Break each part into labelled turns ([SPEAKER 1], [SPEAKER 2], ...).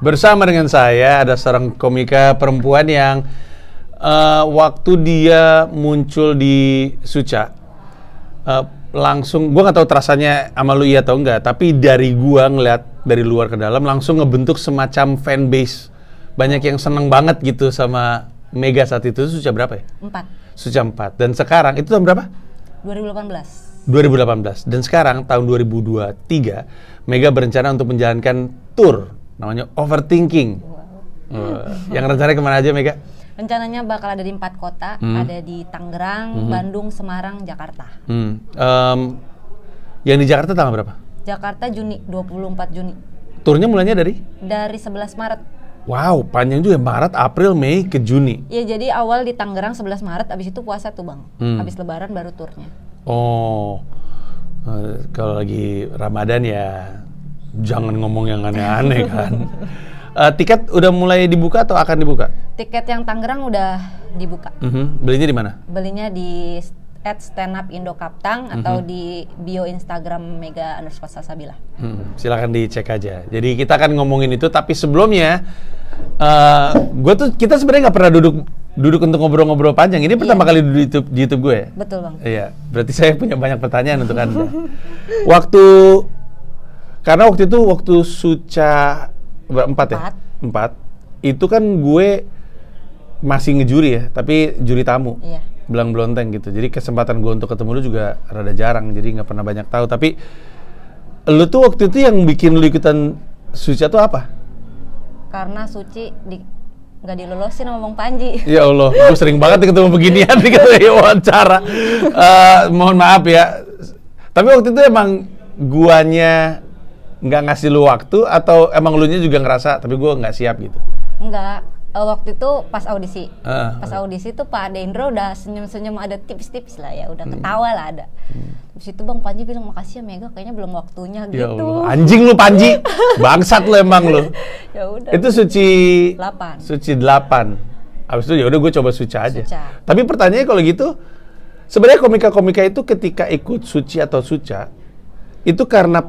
[SPEAKER 1] Bersama dengan saya ada seorang komika perempuan yang uh, waktu dia muncul di Suca uh, langsung gua nggak tahu terasanya sama lu iya atau enggak tapi dari gua ngeliat dari luar ke dalam langsung ngebentuk semacam fanbase banyak yang seneng banget gitu sama Mega saat itu Suca berapa ya? Empat. Suca empat. Dan sekarang itu tahun berapa?
[SPEAKER 2] 2018.
[SPEAKER 1] 2018. Dan sekarang tahun 2023 Mega berencana untuk menjalankan tour namanya overthinking. Wow. Uh, yang rencananya kemana aja Mega?
[SPEAKER 2] Rencananya bakal ada di empat kota, hmm. ada di Tangerang, hmm. Bandung, Semarang, Jakarta.
[SPEAKER 1] Hmm. Um, yang di Jakarta tanggal berapa?
[SPEAKER 2] Jakarta Juni, 24 Juni.
[SPEAKER 1] Turnya mulainya dari?
[SPEAKER 2] Dari 11 Maret.
[SPEAKER 1] Wow, panjang juga ya. Maret, April, Mei ke Juni.
[SPEAKER 2] Iya, jadi awal di Tangerang 11 Maret, abis itu puasa tuh bang, hmm. abis Lebaran baru turnya.
[SPEAKER 1] Oh, uh, kalau lagi Ramadan ya jangan ngomong yang aneh-aneh kan. uh, tiket udah mulai dibuka atau akan dibuka?
[SPEAKER 2] Tiket yang Tangerang udah dibuka.
[SPEAKER 1] Mm -hmm. Belinya di mana?
[SPEAKER 2] Belinya di at stand up Indo Kaptang mm -hmm. atau mm-hmm. di bio Instagram Mega underscore Salsabila.
[SPEAKER 1] Hmm, silakan dicek aja. Jadi kita akan ngomongin itu, tapi sebelumnya uh, eh, gue tuh kita sebenarnya nggak pernah duduk duduk untuk ngobrol-ngobrol panjang. Ini pertama yeah. kali di YouTube di YouTube gue ya. Betul bang. Iya, berarti saya punya banyak pertanyaan untuk anda. Waktu karena waktu itu waktu Suca empat ya? Empat. Itu kan gue masih ngejuri ya, tapi juri tamu. Iya. Belang blonteng gitu. Jadi kesempatan gue untuk ketemu lu juga rada jarang, jadi nggak pernah banyak tahu. Tapi lu tuh waktu itu yang bikin lu ikutan Suca tuh apa?
[SPEAKER 2] Karena Suci di nggak dilolosin sama Bang Panji. Ya Allah, gue sering
[SPEAKER 1] banget ketemu beginian di wawancara. Uh, mohon maaf ya. Tapi waktu itu emang guanya nggak ngasih lu waktu atau emang lu nya juga ngerasa tapi gue nggak siap gitu?
[SPEAKER 2] nggak eh, waktu itu pas audisi, uh, pas okay. Ah. audisi tuh Pak Dendro udah senyum-senyum ada tips-tips lah ya, udah hmm. ketawa hmm. lah ada. Hmm. Terus itu Bang Panji bilang makasih ya Mega, kayaknya belum waktunya ya gitu. Allah. Anjing lu Panji,
[SPEAKER 1] bangsat lu emang lu. ya udah. Itu suci 8. Suci delapan Abis itu ya udah gue coba suci aja. Suca. Tapi pertanyaannya kalau gitu, sebenarnya komika-komika itu ketika ikut suci atau suca itu karena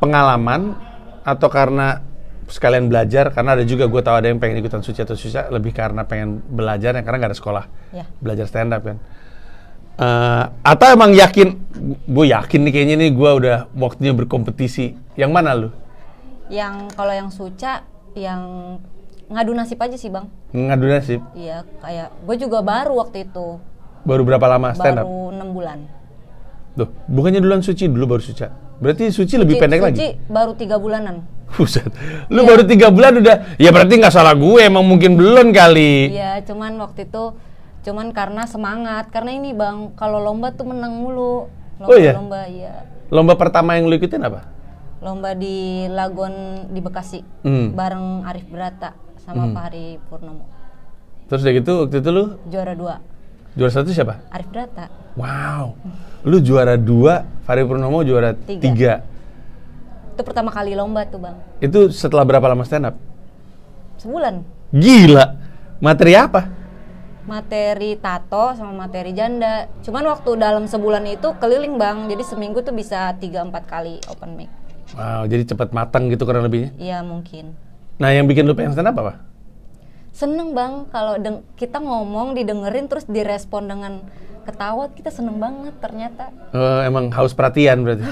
[SPEAKER 1] pengalaman atau karena sekalian belajar karena ada juga gue tahu ada yang pengen ikutan suci atau susah lebih karena pengen belajar yang karena nggak ada sekolah yeah. belajar stand up kan uh, eh, atau emang yakin gue yakin nih kayaknya nih gue udah waktunya berkompetisi yang mana lu
[SPEAKER 2] yang kalau yang suca yang ngadu nasib aja sih bang
[SPEAKER 1] ngadu nasib
[SPEAKER 2] iya kayak gue juga baru waktu itu
[SPEAKER 1] baru berapa lama stand up baru enam bulan tuh bukannya duluan suci dulu baru suca Berarti suci lebih pendek lagi. Suci
[SPEAKER 2] baru tiga bulanan.
[SPEAKER 1] Buset. Lu iya. baru tiga bulan udah. Ya berarti nggak salah gue, emang mungkin belum kali.
[SPEAKER 2] Iya, cuman waktu itu cuman karena semangat. Karena ini Bang, kalau lomba tuh menang mulu. Lomba, oh iya. Lomba iya.
[SPEAKER 1] Lomba pertama yang lu ikutin apa?
[SPEAKER 2] Lomba di Lagon di Bekasi hmm. bareng Arif Berata sama Pak hmm. Hari Purnomo.
[SPEAKER 1] Terus udah gitu waktu itu lu juara dua Juara satu siapa?
[SPEAKER 2] Arif Brata.
[SPEAKER 1] Wow. Lu juara dua, Fahri Purnomo juara tiga. tiga.
[SPEAKER 2] Itu pertama kali lomba tuh bang.
[SPEAKER 1] Itu setelah berapa lama stand up? Sebulan. Gila. Materi apa?
[SPEAKER 2] Materi tato sama materi janda. Cuman waktu dalam sebulan itu keliling bang, jadi seminggu tuh bisa tiga empat kali open mic.
[SPEAKER 1] Wow, jadi cepat matang gitu karena lebihnya?
[SPEAKER 2] Iya mungkin.
[SPEAKER 1] Nah yang bikin lu pengen stand up apa?
[SPEAKER 2] seneng bang kalau kita ngomong didengerin terus direspon dengan ketawa kita seneng banget ternyata
[SPEAKER 1] uh, emang haus perhatian berarti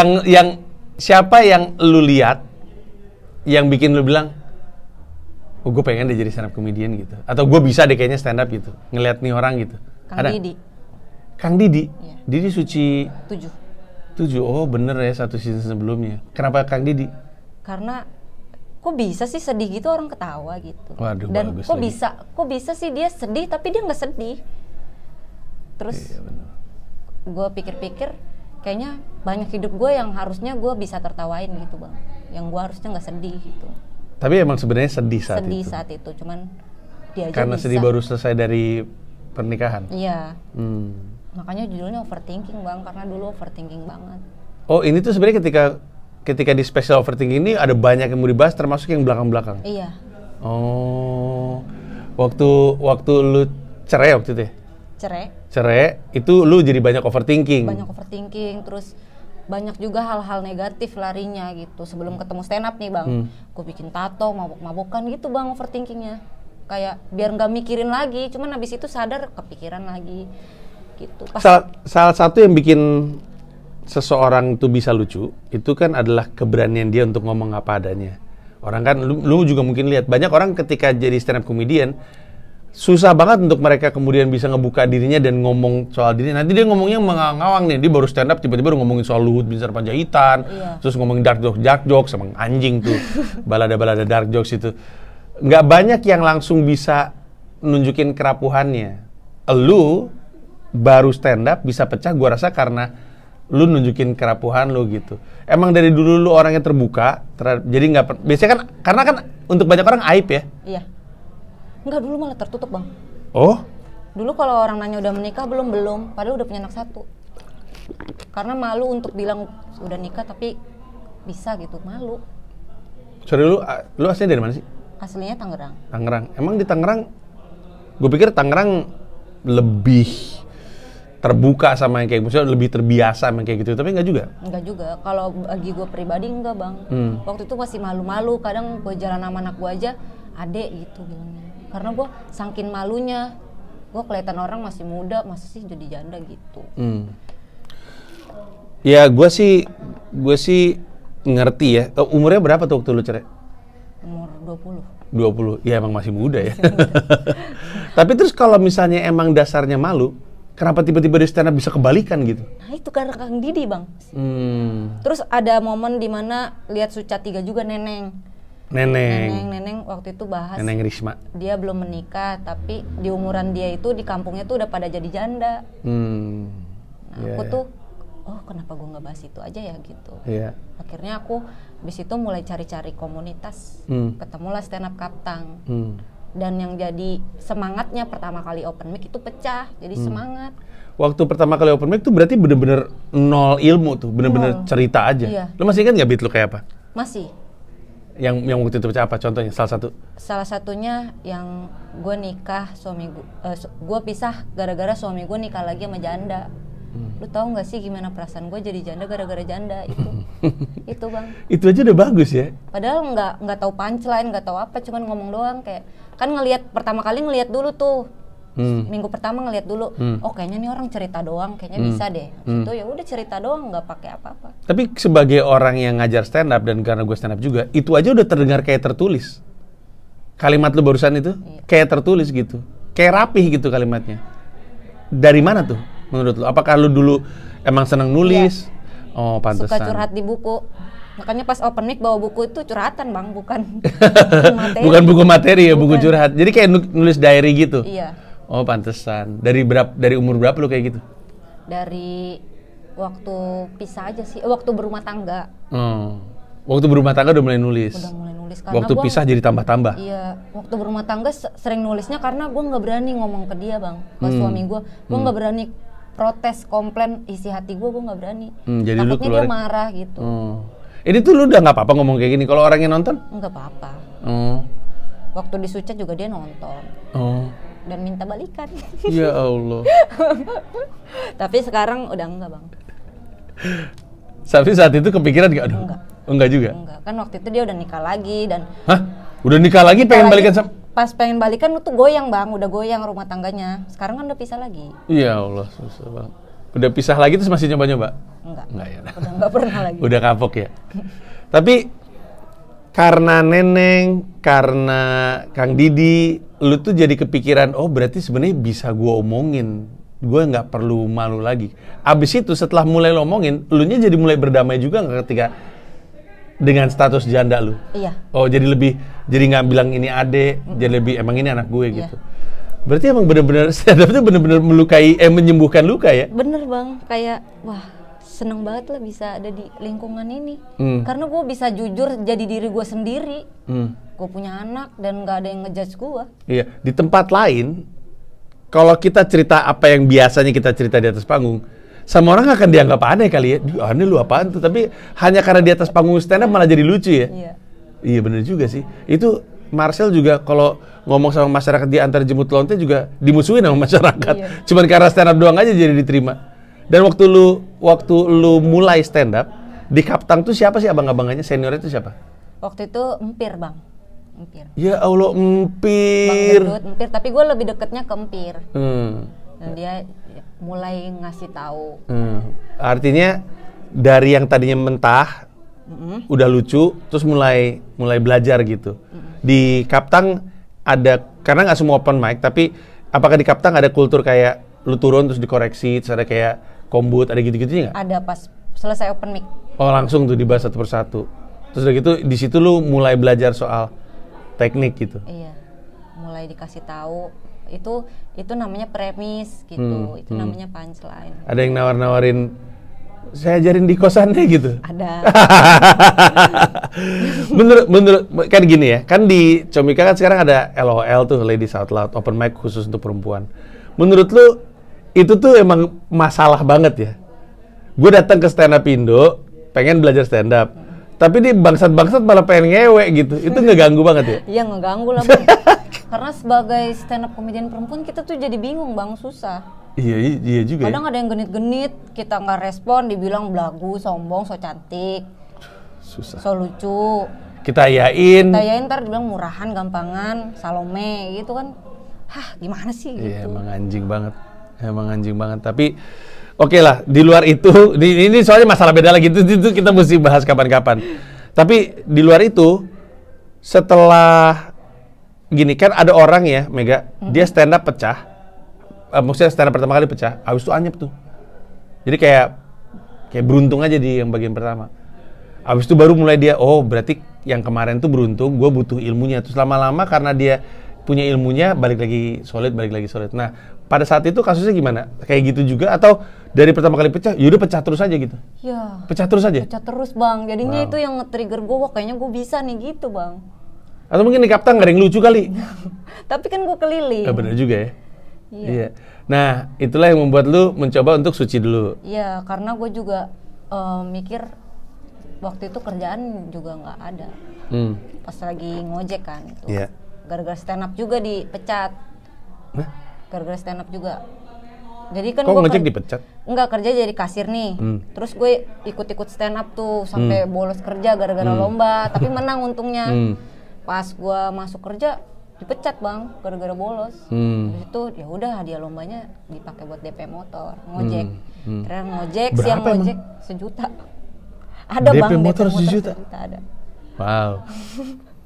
[SPEAKER 1] yang yang siapa yang lu lihat yang bikin lu bilang oh gue pengen deh jadi stand up comedian gitu atau gue bisa deh kayaknya stand up gitu ngeliat nih orang gitu Kang Ada? Didi Kang Didi iya. Didi suci tujuh tujuh oh bener ya satu season sebelumnya kenapa Kang Didi
[SPEAKER 2] karena kok bisa sih sedih gitu orang ketawa gitu
[SPEAKER 1] Waduh, dan bagus kok lagi. bisa
[SPEAKER 2] kok bisa sih dia sedih tapi dia nggak sedih terus iya, gue pikir-pikir kayaknya banyak hidup gue yang harusnya gue bisa tertawain gitu bang yang gue harusnya nggak sedih gitu
[SPEAKER 1] tapi emang sebenarnya sedih saat sedih itu. saat
[SPEAKER 2] itu cuman dia aja karena bisa. sedih baru
[SPEAKER 1] selesai dari pernikahan iya hmm.
[SPEAKER 2] makanya judulnya overthinking bang karena dulu overthinking banget
[SPEAKER 1] oh ini tuh sebenarnya ketika ketika di special overthinking ini ada banyak yang mau dibahas termasuk yang belakang-belakang. Iya. Oh. Waktu waktu lu cerai waktu itu ya? Cerai. Cerai, itu lu jadi banyak overthinking. Banyak
[SPEAKER 2] overthinking, terus banyak juga hal-hal negatif larinya gitu. Sebelum ketemu stand up nih, Bang. Hmm. Gue bikin tato, mabuk-mabukan gitu, Bang, overthinkingnya. Kayak biar nggak mikirin lagi, cuman abis itu sadar kepikiran lagi gitu. Pas salah,
[SPEAKER 1] salah satu yang bikin seseorang itu bisa lucu itu kan adalah keberanian dia untuk ngomong apa adanya. Orang kan lu, lu juga mungkin lihat banyak orang ketika jadi stand up comedian susah banget untuk mereka kemudian bisa ngebuka dirinya dan ngomong soal dirinya. Nanti dia ngomongnya mengawang nih, dia baru stand up tiba-tiba ngomongin soal Luhut bin Sarpanjaitan, yeah. terus ngomongin dark jokes, dark jokes sama anjing tuh, balada-balada dark jokes itu. Nggak banyak yang langsung bisa nunjukin kerapuhannya. Lu baru stand up bisa pecah gua rasa karena lu nunjukin kerapuhan lu gitu. Emang dari dulu lu orangnya terbuka, ter jadi nggak biasanya kan karena kan untuk banyak orang aib ya.
[SPEAKER 2] Iya. Enggak dulu malah tertutup bang. Oh? Dulu kalau orang nanya udah menikah belum belum, padahal udah punya anak satu. Karena malu untuk bilang udah nikah tapi bisa gitu malu.
[SPEAKER 1] Sorry lu, lu aslinya dari mana sih?
[SPEAKER 2] Aslinya Tangerang.
[SPEAKER 1] Tangerang. Emang di Tangerang, gue pikir Tangerang lebih terbuka sama yang kayak misalnya lebih terbiasa sama kayak gitu tapi nggak juga
[SPEAKER 2] nggak juga kalau bagi gue pribadi enggak bang hmm. waktu itu masih malu-malu kadang gue jalan sama anak gue aja adek gitu karena gue sangkin malunya gue kelihatan orang masih muda masih jadi janda gitu
[SPEAKER 1] hmm. ya gue sih gue sih ngerti ya eh, umurnya berapa tuh waktu lu cerai umur 20 20 ya emang masih muda ya masih muda. tapi terus kalau misalnya emang dasarnya malu kenapa tiba-tiba di stand up bisa kebalikan gitu?
[SPEAKER 2] Nah itu karena Kang Didi bang.
[SPEAKER 1] Hmm.
[SPEAKER 2] Terus ada momen dimana lihat Suca tiga juga neneng.
[SPEAKER 1] Neneng. Neneng,
[SPEAKER 2] neneng waktu itu bahas. Neneng Risma. Dia belum menikah, tapi di umuran dia itu di kampungnya tuh udah pada jadi janda.
[SPEAKER 1] Hmm. Nah, yeah, aku yeah. tuh,
[SPEAKER 2] oh kenapa gue nggak bahas itu aja ya gitu. Iya. Akhirnya aku habis itu mulai cari-cari komunitas. Hmm. Ketemulah stand up Kaptang. Hmm dan yang jadi semangatnya pertama kali open mic itu pecah jadi hmm. semangat
[SPEAKER 1] waktu pertama kali open mic itu berarti bener-bener nol ilmu tuh bener-bener nol. cerita aja iya. lo masih kan nggak beat lo kayak apa masih yang yang waktu itu pecah apa contohnya salah satu
[SPEAKER 2] salah satunya yang gue nikah suami gue eh, uh, gue pisah gara-gara suami gue nikah lagi sama janda hmm. lu tau gak sih gimana perasaan gue jadi janda gara-gara janda itu itu bang
[SPEAKER 1] itu aja udah bagus ya
[SPEAKER 2] padahal nggak nggak tahu punchline nggak tahu apa cuman ngomong doang kayak kan ngelihat pertama kali ngelihat dulu tuh hmm. minggu pertama ngelihat dulu hmm. oh kayaknya nih orang cerita doang kayaknya hmm. bisa deh hmm. itu ya udah cerita doang nggak pakai apa-apa
[SPEAKER 1] tapi sebagai orang yang ngajar stand up dan karena gue stand up juga itu aja udah terdengar kayak tertulis kalimat lu barusan itu iya. kayak tertulis gitu kayak rapih gitu kalimatnya dari mana tuh menurut lu apakah lu dulu emang seneng nulis iya. oh pantesan suka curhat
[SPEAKER 2] di buku Makanya pas open mic bawa buku itu curhatan bang, bukan materi. bukan
[SPEAKER 1] buku materi ya, bukan. buku curhat. Jadi kayak nulis diary gitu. Iya. Oh pantesan. Dari berapa? Dari umur berapa lu kayak gitu?
[SPEAKER 2] Dari waktu pisah aja sih, eh, waktu berumah tangga.
[SPEAKER 1] Hmm. Waktu berumah tangga udah mulai nulis. Udah mulai
[SPEAKER 2] nulis karena waktu gua, pisah jadi tambah-tambah. Iya, waktu berumah tangga sering nulisnya karena gue nggak berani ngomong ke dia bang, ke hmm. suami gue, gue nggak hmm. berani protes komplain isi hati gue, gue nggak berani.
[SPEAKER 1] Hmm, jadi Takutnya dia marah gitu. Hmm ini tuh lu udah nggak apa-apa ngomong kayak gini kalau orang yang nonton?
[SPEAKER 2] Nggak apa-apa. Oh. Waktu di Suca juga dia nonton. Oh. Dan minta balikan. Ya Allah. Tapi sekarang udah enggak, Bang.
[SPEAKER 1] Tapi saat itu kepikiran gak? Aduh. Enggak. Enggak juga? Enggak,
[SPEAKER 2] kan waktu itu dia udah nikah lagi dan
[SPEAKER 1] Hah? Udah nikah lagi nikah pengen lagi, balikan sama
[SPEAKER 2] Pas pengen balikan tuh goyang bang, udah goyang rumah tangganya Sekarang kan udah pisah lagi
[SPEAKER 1] iya Allah, susah banget Udah pisah lagi terus masih nyoba-nyoba? Enggak. Enggak ya. Udah enggak pernah lagi. Udah kapok ya. Tapi karena Neneng, karena Kang Didi, lu tuh jadi kepikiran, oh berarti sebenarnya bisa gua omongin. Gue nggak perlu malu lagi. Abis itu setelah mulai lo lu nya jadi mulai berdamai juga nggak ketika dengan status janda lu? Iya. Oh jadi lebih, jadi nggak bilang ini ade, -mm. jadi lebih emang ini anak gue iya. gitu. Berarti emang bener-bener stand up itu bener-bener melukai, eh menyembuhkan luka ya?
[SPEAKER 2] Bener bang, kayak wah seneng banget lah bisa ada di lingkungan ini. Hmm. Karena gue bisa jujur jadi diri gue sendiri. Hmm. Gue punya anak dan gak ada yang ngejudge gue.
[SPEAKER 1] Iya, di tempat lain, kalau kita cerita apa yang biasanya kita cerita di atas panggung, sama orang akan dianggap aneh kali ya. Aneh lu apaan tuh? Tapi hanya karena di atas panggung stand up malah jadi lucu ya? Iya. Iya bener juga sih. Itu Marcel juga kalau ngomong sama masyarakat di antar jemput lonte juga dimusuhi sama masyarakat. Iya. Cuman karena stand up doang aja jadi diterima. Dan waktu lu waktu lu mulai stand up di Kaptang tuh siapa sih abang-abangannya seniornya itu siapa?
[SPEAKER 2] Waktu itu empir bang.
[SPEAKER 1] Empir. Ya Allah empir. Bang
[SPEAKER 2] empir. Tapi gue lebih deketnya ke empir. Hmm. Dan dia mulai ngasih tahu.
[SPEAKER 1] Hmm. Artinya dari yang tadinya mentah, mm -hmm. udah lucu, terus mulai mulai belajar gitu. Mm -hmm di Kaptang ada karena nggak semua open mic tapi apakah di Kaptang ada kultur kayak lu turun terus dikoreksi terus ada kayak kombut ada gitu gitu nggak?
[SPEAKER 2] Ada pas selesai open mic.
[SPEAKER 1] Oh langsung tuh dibahas satu persatu. Terus udah gitu di situ lu mulai belajar soal teknik gitu.
[SPEAKER 2] Iya, mulai dikasih tahu itu itu namanya premis gitu, hmm, itu hmm. namanya
[SPEAKER 1] punchline. Ada yang nawar-nawarin saya ajarin di kosannya gitu. Ada. menurut menurut kan gini ya, kan di Comika kan sekarang ada LOL tuh lady Out Loud open mic khusus untuk perempuan. Menurut lu itu tuh emang masalah banget ya. Gue datang ke stand up Indo, pengen belajar stand up. Tapi di bangsat-bangsat malah pengen ngewe gitu. Itu ngeganggu banget ya?
[SPEAKER 2] Iya ngeganggu lah bang. Karena sebagai stand up komedian perempuan kita tuh jadi bingung bang, susah
[SPEAKER 1] Iya, iya juga. Ya. Kadang ya? ada
[SPEAKER 2] yang genit-genit, kita nggak respon, dibilang belagu, sombong, so cantik, susah, so lucu.
[SPEAKER 1] Kita yain. Kita yain
[SPEAKER 2] ntar dibilang murahan, gampangan, salome gitu kan. Hah, gimana sih iya, gitu. Iya,
[SPEAKER 1] emang anjing banget. Emang anjing banget, tapi Oke okay lah, di luar itu, di, ini soalnya masalah beda lagi, itu, itu kita mesti bahas kapan-kapan. Tapi di luar itu, setelah gini kan ada orang ya, Mega, -hmm. dia mm-hmm. stand up pecah, uh, maksudnya stand up pertama kali pecah, habis itu anyep tuh. Jadi kayak kayak beruntung aja di yang bagian pertama. Habis itu baru mulai dia, oh berarti yang kemarin tuh beruntung, gue butuh ilmunya. Terus lama-lama karena dia punya ilmunya, balik lagi solid, balik lagi solid. Nah, pada saat itu kasusnya gimana? Kayak gitu juga atau dari pertama kali pecah, yaudah pecah terus aja gitu? Iya. Pecah terus aja?
[SPEAKER 2] Pecah terus bang, jadinya wow. itu yang nge-trigger gue, wah kayaknya gue bisa nih gitu bang.
[SPEAKER 1] Atau mungkin di Kapten gak ada yang lucu kali?
[SPEAKER 2] Tapi kan gue keliling. Ya, bener juga ya. Iya. iya.
[SPEAKER 1] Nah, itulah yang membuat lu mencoba untuk suci dulu.
[SPEAKER 2] Iya, karena gue juga uh, mikir waktu itu kerjaan juga nggak ada. Hmm. Pas lagi ngojek kan gitu. Iya. Gara-gara stand up juga dipecat. Gara-gara stand up juga. Jadi kan gue ngojek dipecat? Enggak, kerja jadi kasir nih. Hmm. Terus gue ikut-ikut stand up tuh sampai hmm. bolos kerja gara-gara hmm. lomba, tapi menang untungnya. Hmm. Pas gue masuk kerja dipecat bang gara-gara bolos hmm. Habis itu ya udah hadiah lombanya dipakai buat DP motor ngojek hmm. Hmm. ngojek Berapa siang ngojek emang? sejuta ada DP bang motor DP motor sejuta, sejuta ada
[SPEAKER 1] wow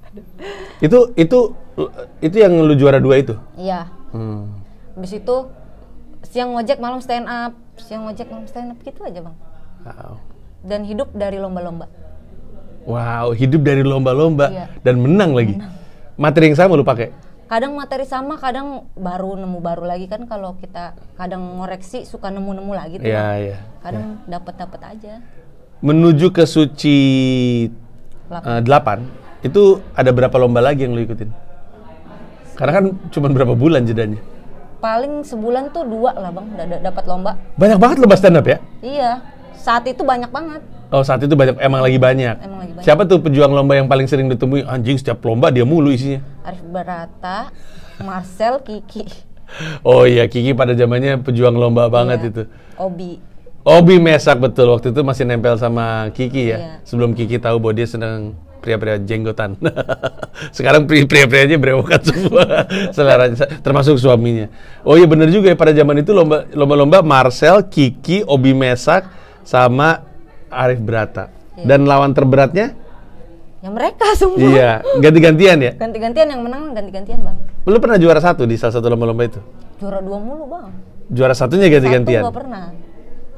[SPEAKER 1] itu itu itu yang lu juara dua itu iya hmm.
[SPEAKER 2] Habis itu siang ngojek malam stand up siang ngojek malam stand up gitu aja bang wow. dan hidup dari lomba-lomba
[SPEAKER 1] wow hidup dari lomba-lomba iya. dan menang lagi menang materi yang sama lu pakai?
[SPEAKER 2] Kadang materi sama, kadang baru nemu baru lagi kan kalau kita kadang ngoreksi suka nemu-nemu lagi tuh. Ya. Iya, yeah, iya. kadang yeah. dapat-dapat aja.
[SPEAKER 1] Menuju ke suci uh, eh, 8. itu ada berapa lomba lagi yang lu ikutin? Karena kan cuma berapa bulan jedanya?
[SPEAKER 2] Paling sebulan tuh dua lah bang, dapat lomba.
[SPEAKER 1] Banyak banget lomba stand up ya?
[SPEAKER 2] Iya, saat itu banyak banget
[SPEAKER 1] Oh saat itu banyak emang lagi banyak. Emang lagi banyak. Siapa tuh pejuang lomba yang paling sering ditemui anjing setiap lomba dia mulu isinya?
[SPEAKER 2] Arif Barata, Marcel, Kiki.
[SPEAKER 1] Oh iya Kiki pada zamannya pejuang lomba iya. banget itu. Obi. Obi mesak betul waktu itu masih nempel sama Kiki ya. Iya. Sebelum Kiki tahu bahwa dia seneng pria-pria jenggotan. Sekarang pria-prianya pria berewokan semua selera termasuk suaminya. Oh iya bener juga ya pada zaman itu lomba lomba-lomba Marcel, Kiki, Obi Mesak sama Arif Berata. Iya. Dan lawan terberatnya?
[SPEAKER 2] Ya mereka semua. Iya, ganti-gantian ya? Ganti-gantian yang menang ganti-gantian bang.
[SPEAKER 1] Lu pernah juara satu di salah satu lomba-lomba itu?
[SPEAKER 2] Juara dua mulu bang.
[SPEAKER 1] Juara satunya ganti-gantian? Satu gak pernah.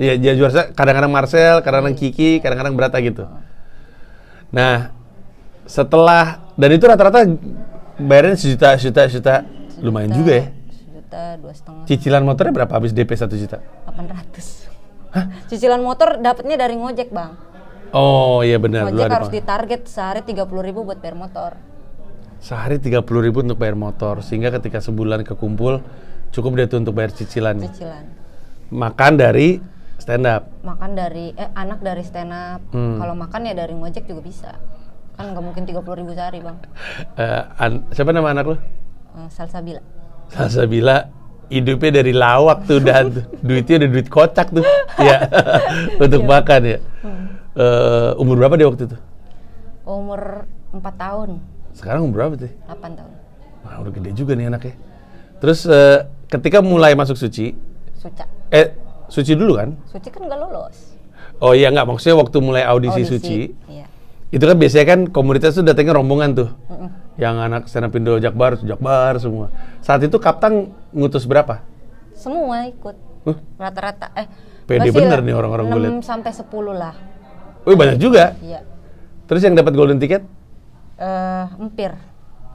[SPEAKER 1] Iya, dia juara kadang-kadang Marcel, kadang-kadang iya. Kiki, kadang-kadang Berata gitu. Iya. Nah, setelah dan itu rata-rata bayarnya sejuta, sejuta, sejuta, sejuta lumayan juga ya.
[SPEAKER 2] Sejuta dua setengah.
[SPEAKER 1] Cicilan motornya berapa habis DP satu juta?
[SPEAKER 2] Delapan ratus. Cicilan motor dapatnya dari ngojek bang.
[SPEAKER 1] Oh iya benar. Ngojek harus di
[SPEAKER 2] ditarget sehari tiga puluh ribu buat bayar motor.
[SPEAKER 1] Sehari tiga puluh ribu untuk bayar motor, sehingga ketika sebulan kekumpul cukup dia tuh untuk bayar cicilan. Cicilan. Makan dari stand up.
[SPEAKER 2] Makan dari eh anak dari stand up. Hmm. Kalau makan ya dari ngojek juga bisa. Kan nggak mungkin tiga puluh ribu sehari bang.
[SPEAKER 1] uh, an siapa nama anak lo?
[SPEAKER 2] Uh, eh, Salsabila.
[SPEAKER 1] Salsabila hidupnya dari lawak tuh dan duitnya udah duit kocak tuh ya untuk iya. makan ya uh, umur berapa dia waktu itu
[SPEAKER 2] umur empat tahun
[SPEAKER 1] sekarang umur berapa sih Delapan tahun Wah, udah gede juga nih anaknya terus uh, ketika mulai masuk suci suca eh suci dulu kan
[SPEAKER 2] suci kan nggak lulus
[SPEAKER 1] oh iya nggak maksudnya waktu mulai audisi, audisi suci iya. itu kan biasanya kan komunitas tuh datangnya rombongan tuh mm -mm yang anak stand up Jakbar, Jakbar semua. Saat itu kapten ngutus berapa?
[SPEAKER 2] Semua ikut. rata Rata-rata eh
[SPEAKER 1] PD bener ya, nih orang-orang gue lihat.
[SPEAKER 2] sampai 10 lah.
[SPEAKER 1] Wih banyak juga. Iya. Terus yang dapat golden ticket?
[SPEAKER 2] Eh, uh, empir.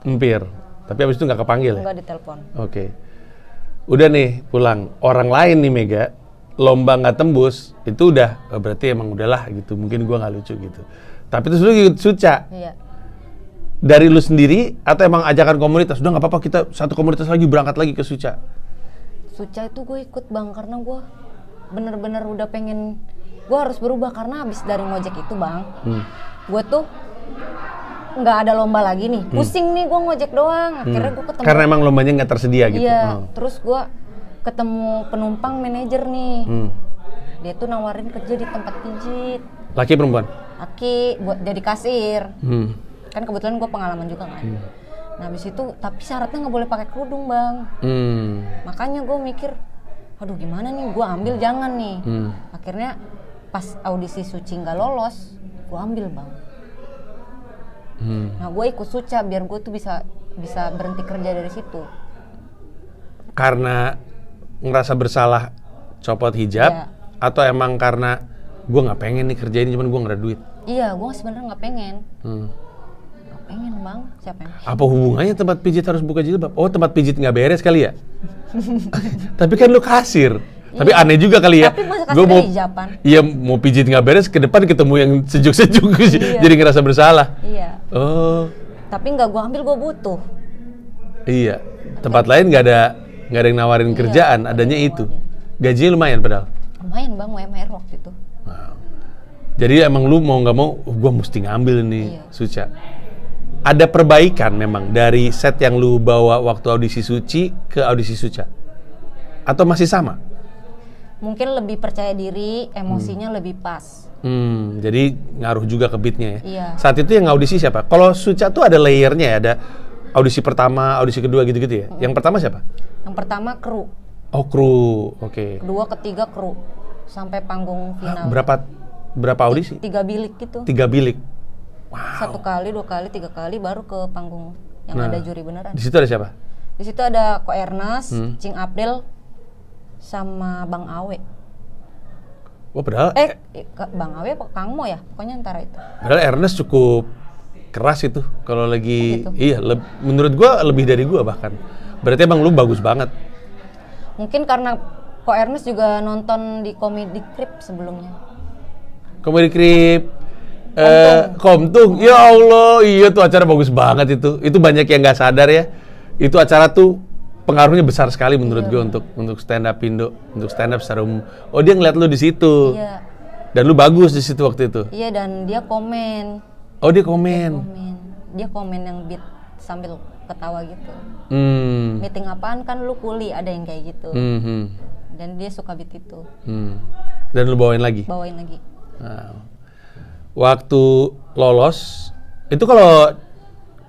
[SPEAKER 1] Empir. Tapi abis itu nggak kepanggil ya? Nggak ditelepon. Oke. Okay. Udah nih pulang. Orang lain nih Mega, lomba nggak tembus, itu udah eh, berarti emang udahlah gitu. Mungkin gua nggak lucu gitu. Tapi terus lu ikut suca. Iya dari lu sendiri atau emang ajakan komunitas? Udah nggak apa-apa kita satu komunitas lagi berangkat lagi ke Suca.
[SPEAKER 2] Suca itu gue ikut bang karena gue bener-bener udah pengen gue harus berubah karena abis dari ngojek itu bang, hmm. gue tuh nggak ada lomba lagi nih, hmm. pusing nih gue ngojek doang. Hmm. Akhirnya gue ketemu. Karena emang
[SPEAKER 1] lombanya nggak tersedia gitu. Iya, oh.
[SPEAKER 2] terus gue ketemu penumpang manajer nih. Hmm. Dia tuh nawarin kerja di tempat pijit. Laki perempuan? Laki buat jadi kasir. Hmm kan kebetulan gue pengalaman juga kan hmm. nah habis itu tapi syaratnya nggak boleh pakai kerudung bang hmm. makanya gue mikir aduh gimana nih gue ambil jangan nih hmm. akhirnya pas audisi suci nggak lolos gue ambil bang hmm. nah gue ikut suca biar gue tuh bisa bisa berhenti kerja dari situ
[SPEAKER 1] karena ngerasa bersalah copot hijab ya. atau emang karena gue nggak pengen nih kerja ini cuman gue nggak ada duit
[SPEAKER 2] iya gue sebenarnya nggak pengen
[SPEAKER 1] hmm pengen bang siapa yang apa hubungannya tempat pijit harus buka jilbab oh tempat pijit nggak beres kali ya tapi kan lu kasir tapi iya. aneh juga kali ya. Tapi gue mau Iya mau pijit nggak beres ke depan ketemu yang sejuk-sejuk iya. jadi ngerasa bersalah. Iya. Oh.
[SPEAKER 2] Tapi nggak gue ambil gue butuh.
[SPEAKER 1] Iya. Tempat Oke. lain nggak ada nggak ada yang nawarin iya, kerjaan, adanya itu. Gajinya lumayan padahal.
[SPEAKER 2] Lumayan bang, UMR waktu itu. Wow.
[SPEAKER 1] Jadi emang lu mau nggak mau, oh, gue mesti ngambil nih, iya. Suca ada perbaikan memang dari set yang lu bawa waktu audisi suci ke audisi suca? Atau masih sama?
[SPEAKER 2] Mungkin lebih percaya diri, emosinya hmm. lebih pas.
[SPEAKER 1] Hmm, jadi ngaruh juga ke beatnya ya. Iya. Saat itu yang audisi siapa? Kalau suca tuh ada layernya ya, ada audisi pertama, audisi kedua gitu-gitu ya. Hmm. Yang pertama siapa?
[SPEAKER 2] Yang pertama kru.
[SPEAKER 1] Oh kru, oke. Okay.
[SPEAKER 2] Kedua, ketiga kru, sampai panggung final.
[SPEAKER 1] Berapa berapa audisi?
[SPEAKER 2] Tiga bilik gitu. Tiga bilik. Wow. Satu kali, dua kali, tiga kali baru ke panggung yang nah, ada juri beneran. Di situ ada siapa? Di situ ada Ko Ernas, hmm. Cing Abdel, sama Bang Awe.
[SPEAKER 1] Wah oh, padahal eh
[SPEAKER 2] Bang Awe apa Kang Mo ya? Pokoknya antara itu.
[SPEAKER 1] Padahal Ernas cukup keras itu kalau lagi oh, gitu. iya le, menurut gua lebih dari gua bahkan. Berarti Bang lu bagus banget.
[SPEAKER 2] Mungkin karena Ko Ernest juga nonton di Comedy krip sebelumnya.
[SPEAKER 1] Comedy krip Eh, Komtung. Ya Allah, iya tuh acara bagus banget itu. Itu banyak yang nggak sadar ya. Itu acara tuh pengaruhnya besar sekali menurut iya. gue untuk untuk stand up Indo, untuk stand up secara umum. Oh dia ngeliat lu di situ. Iya. Dan lu bagus di situ waktu itu.
[SPEAKER 2] Iya dan dia komen.
[SPEAKER 1] Oh dia komen. Dia
[SPEAKER 2] komen, dia komen yang beat sambil ketawa gitu.
[SPEAKER 1] Hmm.
[SPEAKER 2] Meeting apaan kan lu kuli ada yang kayak gitu. Mm -hmm. Dan dia suka beat itu.
[SPEAKER 1] Hmm. Dan lu bawain lagi. Bawain lagi. Nah waktu lolos itu kalau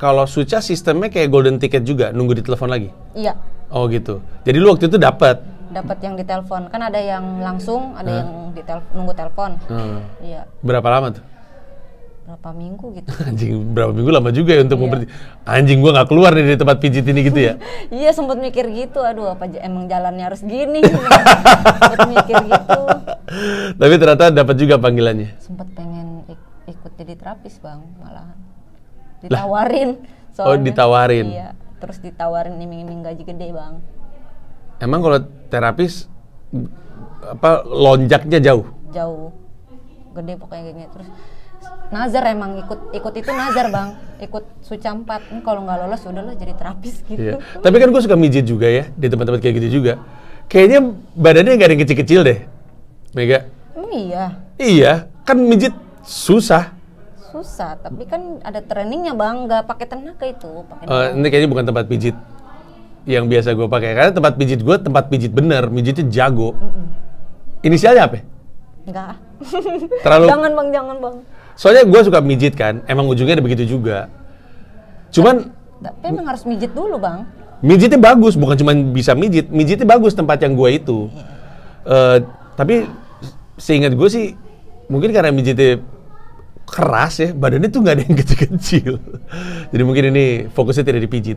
[SPEAKER 1] kalau Suca sistemnya kayak golden ticket juga nunggu ditelepon lagi. Iya. Oh gitu. Jadi lu waktu itu dapat
[SPEAKER 2] dapat yang ditelepon. Kan ada yang langsung, ada hmm. yang ditelepon nunggu telepon. Hmm. Iya. Berapa lama tuh? berapa minggu gitu.
[SPEAKER 1] anjing berapa minggu lama juga ya untuk iya. memperti anjing gua nggak keluar dari tempat pijit ini gitu ya.
[SPEAKER 2] Iya sempat mikir gitu, aduh apa emang jalannya harus gini. sempat mikir
[SPEAKER 1] gitu. Tapi ternyata dapat juga panggilannya.
[SPEAKER 2] Sempat pengen ik ikut jadi terapis bang malah Ditawarin. oh ditawarin. Iya. Terus ditawarin ini iming gaji gede bang.
[SPEAKER 1] Emang kalau terapis apa lonjaknya jauh?
[SPEAKER 2] Jauh. Gede pokoknya gini terus nazar emang ikut ikut itu nazar bang ikut suci empat kalau nggak lolos udah lo jadi terapis iya. gitu iya.
[SPEAKER 1] tapi kan gue suka mijit juga ya di tempat-tempat kayak gitu juga kayaknya badannya nggak ada yang kecil-kecil deh Mega
[SPEAKER 2] oh, iya iya
[SPEAKER 1] kan mijit susah
[SPEAKER 2] susah tapi kan ada trainingnya bang nggak pakai tenaga itu pakai uh, ini
[SPEAKER 1] kayaknya bukan tempat pijit yang biasa gue pakai karena tempat pijit gue tempat pijit bener mijitnya jago mm -mm. inisialnya apa
[SPEAKER 2] Enggak. Terlalu. Jangan bang, jangan bang.
[SPEAKER 1] Soalnya gue suka mijit kan, emang ujungnya ada begitu juga. Cuman
[SPEAKER 2] tapi emang harus mijit dulu bang.
[SPEAKER 1] Mijitnya bagus, bukan cuma bisa mijit, mijitnya bagus tempat yang gue itu. Uh, tapi seingat gue sih, mungkin karena mijitnya keras ya badannya tuh nggak ada yang kecil-kecil jadi mungkin ini fokusnya tidak dipijit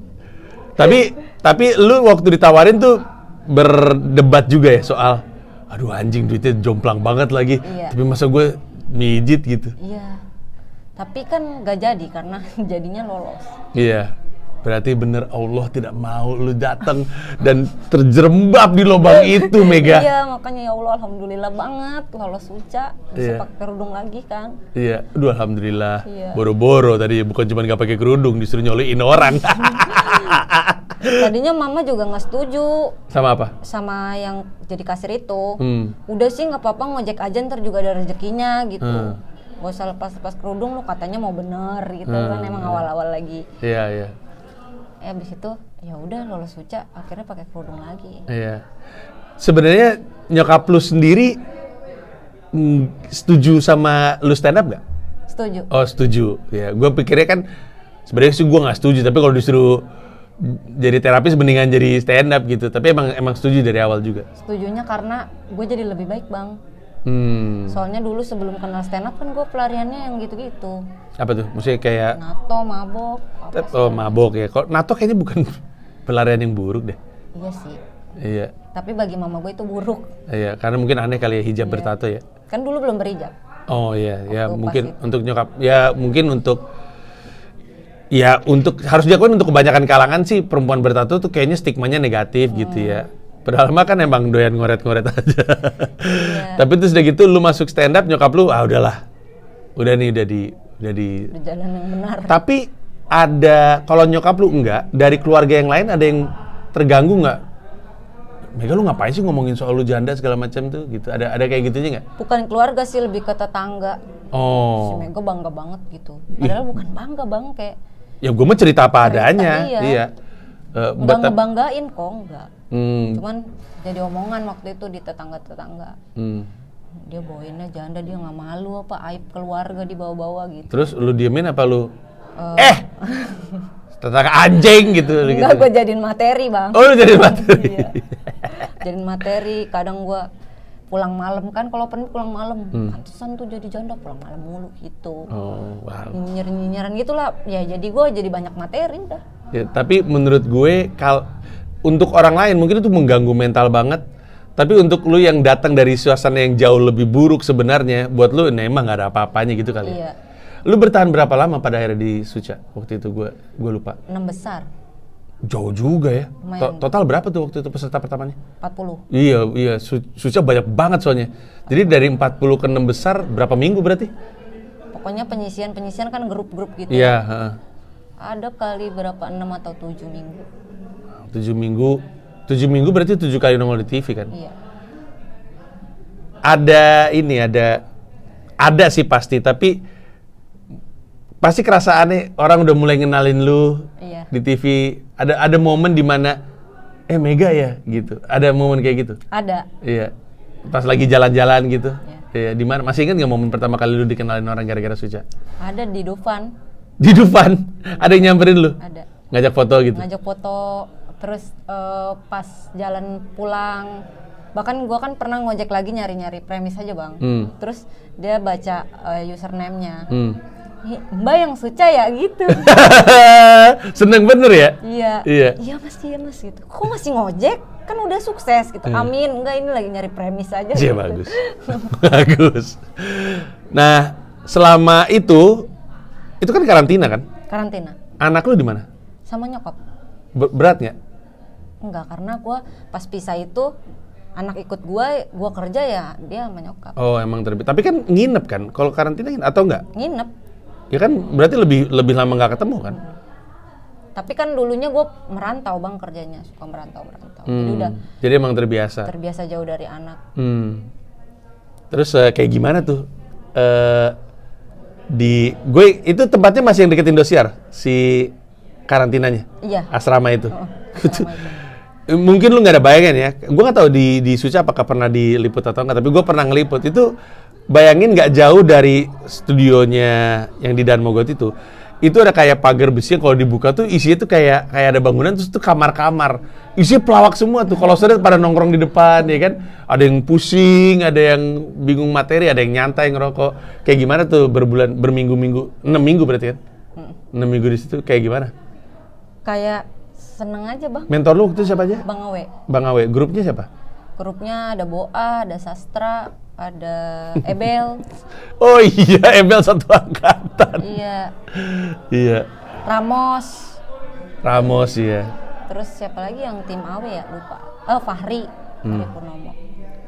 [SPEAKER 1] tapi tapi lu waktu ditawarin tuh berdebat juga ya soal aduh anjing duitnya jomplang banget lagi iya. tapi masa gue mijit gitu
[SPEAKER 2] iya tapi kan gak jadi karena jadinya lolos
[SPEAKER 1] iya berarti bener Allah tidak mau lu datang dan terjerembab di lubang itu Mega iya
[SPEAKER 2] makanya ya Allah alhamdulillah banget lolos uca bisa iya. pakai kerudung lagi kan
[SPEAKER 1] iya aduh alhamdulillah iya. boro-boro tadi bukan cuma gak pakai kerudung disuruh nyoliin orang
[SPEAKER 2] tadinya mama juga nggak setuju sama apa sama yang jadi kasir itu hmm. udah sih nggak apa-apa ngojek aja ntar juga ada rezekinya gitu hmm. Gak usah lepas-lepas kerudung lu katanya mau bener gitu kan, hmm. kan emang awal-awal lagi. Iya, yeah, iya. Yeah. Eh abis itu ya udah lolos uca akhirnya pakai kerudung lagi.
[SPEAKER 1] Iya. Yeah. Sebenarnya nyokap lu sendiri mm, setuju sama lu stand up gak? Setuju. Oh, setuju. Ya, gue pikirnya kan sebenarnya sih gue nggak setuju, tapi kalau disuruh jadi terapis mendingan jadi stand up gitu tapi emang emang setuju dari awal juga
[SPEAKER 2] setujunya karena gue jadi lebih baik bang
[SPEAKER 1] hmm. soalnya
[SPEAKER 2] dulu sebelum kenal stand up kan gue pelariannya yang gitu-gitu
[SPEAKER 1] apa tuh maksudnya kayak
[SPEAKER 2] nato mabok
[SPEAKER 1] apa oh mabok ya kok nato kayaknya bukan pelarian yang buruk deh iya sih iya
[SPEAKER 2] tapi bagi mama gue itu buruk
[SPEAKER 1] iya karena mungkin aneh kali ya hijab iya. bertato ya
[SPEAKER 2] kan dulu belum berhijab
[SPEAKER 1] oh iya ya mungkin itu. untuk nyokap ya mungkin untuk ya untuk harus diakui untuk kebanyakan kalangan sih perempuan bertato tuh kayaknya stigmanya negatif hmm. gitu ya. Padahal mah kan emang doyan ngoret-ngoret aja. Yeah. Tapi terus udah gitu lu masuk stand up nyokap lu ah udahlah. Udah nih udah di udah di jalan yang benar. Tapi ada kalau nyokap lu enggak dari keluarga yang lain ada yang terganggu enggak? Mega lu ngapain sih ngomongin soal lu janda segala macam tuh gitu? Ada ada kayak gitunya enggak?
[SPEAKER 2] Bukan keluarga sih lebih ke tetangga.
[SPEAKER 1] Oh. Si Mega
[SPEAKER 2] bangga banget gitu. Padahal Ih. bukan bangga banget. kayak
[SPEAKER 1] Ya gue mau cerita apa cerita, adanya. Iya. iya. Uh, ngebanggain kok enggak. Hmm. Cuman
[SPEAKER 2] jadi omongan waktu itu di tetangga-tetangga. Hmm. Dia bawainnya janda dia nggak malu apa aib keluarga dibawa-bawa gitu.
[SPEAKER 1] Terus lu diemin apa lu? Uh, eh. tetangga anjing gitu. Enggak, gitu. gue
[SPEAKER 2] jadiin materi bang. Oh lu jadiin materi. Iya. jadiin materi kadang gue pulang malam kan kalau penuh pulang malam hmm. pantesan tuh jadi janda pulang malam mulu gitu
[SPEAKER 1] oh, wow.
[SPEAKER 2] nyinyiran nyinyiran gitulah ya jadi gue jadi banyak materi dah
[SPEAKER 1] ya tapi menurut gue kal untuk orang lain mungkin itu mengganggu mental banget tapi untuk lu yang datang dari suasana yang jauh lebih buruk sebenarnya buat lu nah emang gak ada apa-apanya gitu kali ya? iya. lu bertahan berapa lama pada akhirnya di Suca waktu itu gue gue lupa enam besar Jauh juga ya. To Total berapa tuh waktu itu peserta pertamanya? 40. Iya, iya. susah banyak banget soalnya. Jadi dari 40 ke 6 besar berapa minggu berarti?
[SPEAKER 2] Pokoknya penyisian-penyisian kan grup-grup gitu. Iya, Ada kali berapa 6 atau 7 minggu.
[SPEAKER 1] 7 minggu. 7 minggu berarti 7 kali nongol di TV kan? Iya. Ada ini ada ada sih pasti, tapi pasti kerasa aneh orang udah mulai ngenalin lu iya. di TV. Ada ada momen di mana eh Mega ya gitu. Ada momen kayak gitu. Ada. Iya. Pas lagi jalan-jalan gitu. Iya. iya di mana? Masih ingat nggak momen pertama kali lu dikenalin orang gara-gara Suca?
[SPEAKER 2] Ada di Dufan.
[SPEAKER 1] Di Dufan. ada yang nyamperin lu? Ada. Ngajak foto gitu.
[SPEAKER 2] Ngajak foto terus uh, pas jalan pulang bahkan gua kan pernah ngojek lagi nyari-nyari premis aja bang hmm. terus dia baca uh, username-nya hmm Eh, Mbak yang suca ya gitu.
[SPEAKER 1] Seneng bener ya? Iya. Iya.
[SPEAKER 2] Iya mas, iya mas gitu. Kok masih ngojek? Kan udah sukses gitu. Hmm. Amin. Enggak ini lagi nyari premis aja. Iya gitu. bagus.
[SPEAKER 1] bagus. Nah selama itu, itu kan karantina kan? Karantina. Anak lu di mana? Sama nyokap. Ber berat nggak?
[SPEAKER 2] Enggak, karena gua pas pisah itu anak ikut gua gua kerja ya dia nyokap
[SPEAKER 1] Oh emang terbit. Tapi kan nginep kan? Kalau karantina atau enggak? Nginep Ya kan berarti lebih lebih lama nggak ketemu kan?
[SPEAKER 2] Tapi kan dulunya gue merantau bang kerjanya suka
[SPEAKER 1] merantau merantau. Hmm. Jadi udah. Jadi emang terbiasa.
[SPEAKER 2] Terbiasa jauh dari anak.
[SPEAKER 1] Hmm. Terus uh, kayak gimana tuh? Uh, di gue itu tempatnya masih yang deket Indosiar si karantinanya. Iya. Asrama itu. Oh, asrama mungkin lu nggak ada bayangan ya gue nggak tahu di di Suci apakah pernah diliput atau enggak tapi gue pernah ngeliput itu bayangin nggak jauh dari studionya yang di Dan Mogot itu itu ada kayak pagar besi kalau dibuka tuh isinya tuh kayak kayak ada bangunan terus tuh kamar-kamar isinya pelawak semua tuh kalau sore pada nongkrong di depan ya kan ada yang pusing ada yang bingung materi ada yang nyantai ngerokok kayak gimana tuh berbulan berminggu-minggu enam minggu berarti kan mm. enam minggu di situ kayak gimana
[SPEAKER 2] kayak seneng aja bang
[SPEAKER 1] mentor lu itu siapa aja bang Awe bang Awe grupnya siapa
[SPEAKER 2] grupnya ada Boa ada Sastra ada Ebel.
[SPEAKER 1] Oh iya, Ebel satu angkatan. Iya. iya.
[SPEAKER 2] Ramos.
[SPEAKER 1] Ramos iya.
[SPEAKER 2] Terus siapa lagi yang tim AW ya lupa. Eh oh, Fahri,
[SPEAKER 1] hmm. Fahri Purnomo.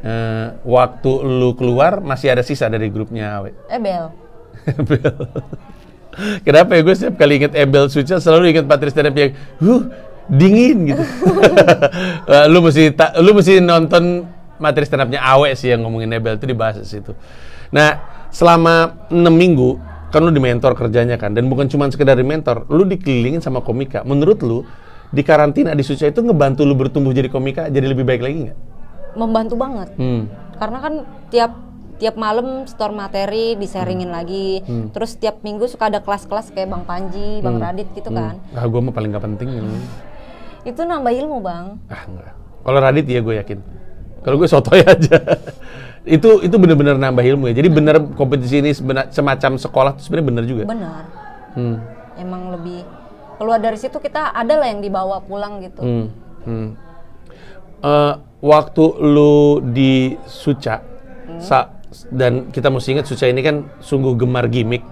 [SPEAKER 1] Eh, waktu lu keluar masih ada sisa dari grupnya AW.
[SPEAKER 2] Ebel. Ebel.
[SPEAKER 1] Kenapa ya gue setiap kali inget Ebel Suca selalu inget Patrice dan yang huh, dingin gitu. Eh, lu mesti ta- lu mesti nonton materi stand upnya Awe sih yang ngomongin Nebel itu dibahas di situ. Nah, selama 6 minggu kan lu di mentor kerjanya kan dan bukan cuma sekedar di mentor, lu dikelilingin sama komika. Menurut lu di karantina di Suca itu ngebantu lu bertumbuh jadi komika jadi lebih baik lagi nggak?
[SPEAKER 2] Membantu banget. Hmm. Karena kan tiap tiap malam store materi diseringin hmm. lagi hmm. terus tiap minggu suka ada kelas-kelas kayak Bang Panji, Bang hmm. Radit gitu hmm. kan
[SPEAKER 1] ah gue mah paling gak penting Hmm.
[SPEAKER 2] itu nambah ilmu bang ah enggak
[SPEAKER 1] kalau Radit ya gue yakin kalau gue sotoy aja. itu itu benar-benar nambah ilmu ya. Jadi hmm. bener kompetisi ini semacam sekolah itu sebenarnya benar juga. Benar. Hmm.
[SPEAKER 2] Emang lebih keluar dari situ kita ada lah yang dibawa pulang gitu.
[SPEAKER 1] Hmm. Hmm. Uh, waktu lu di Suca hmm. sa dan kita mesti ingat Suca ini kan sungguh gemar gimmick.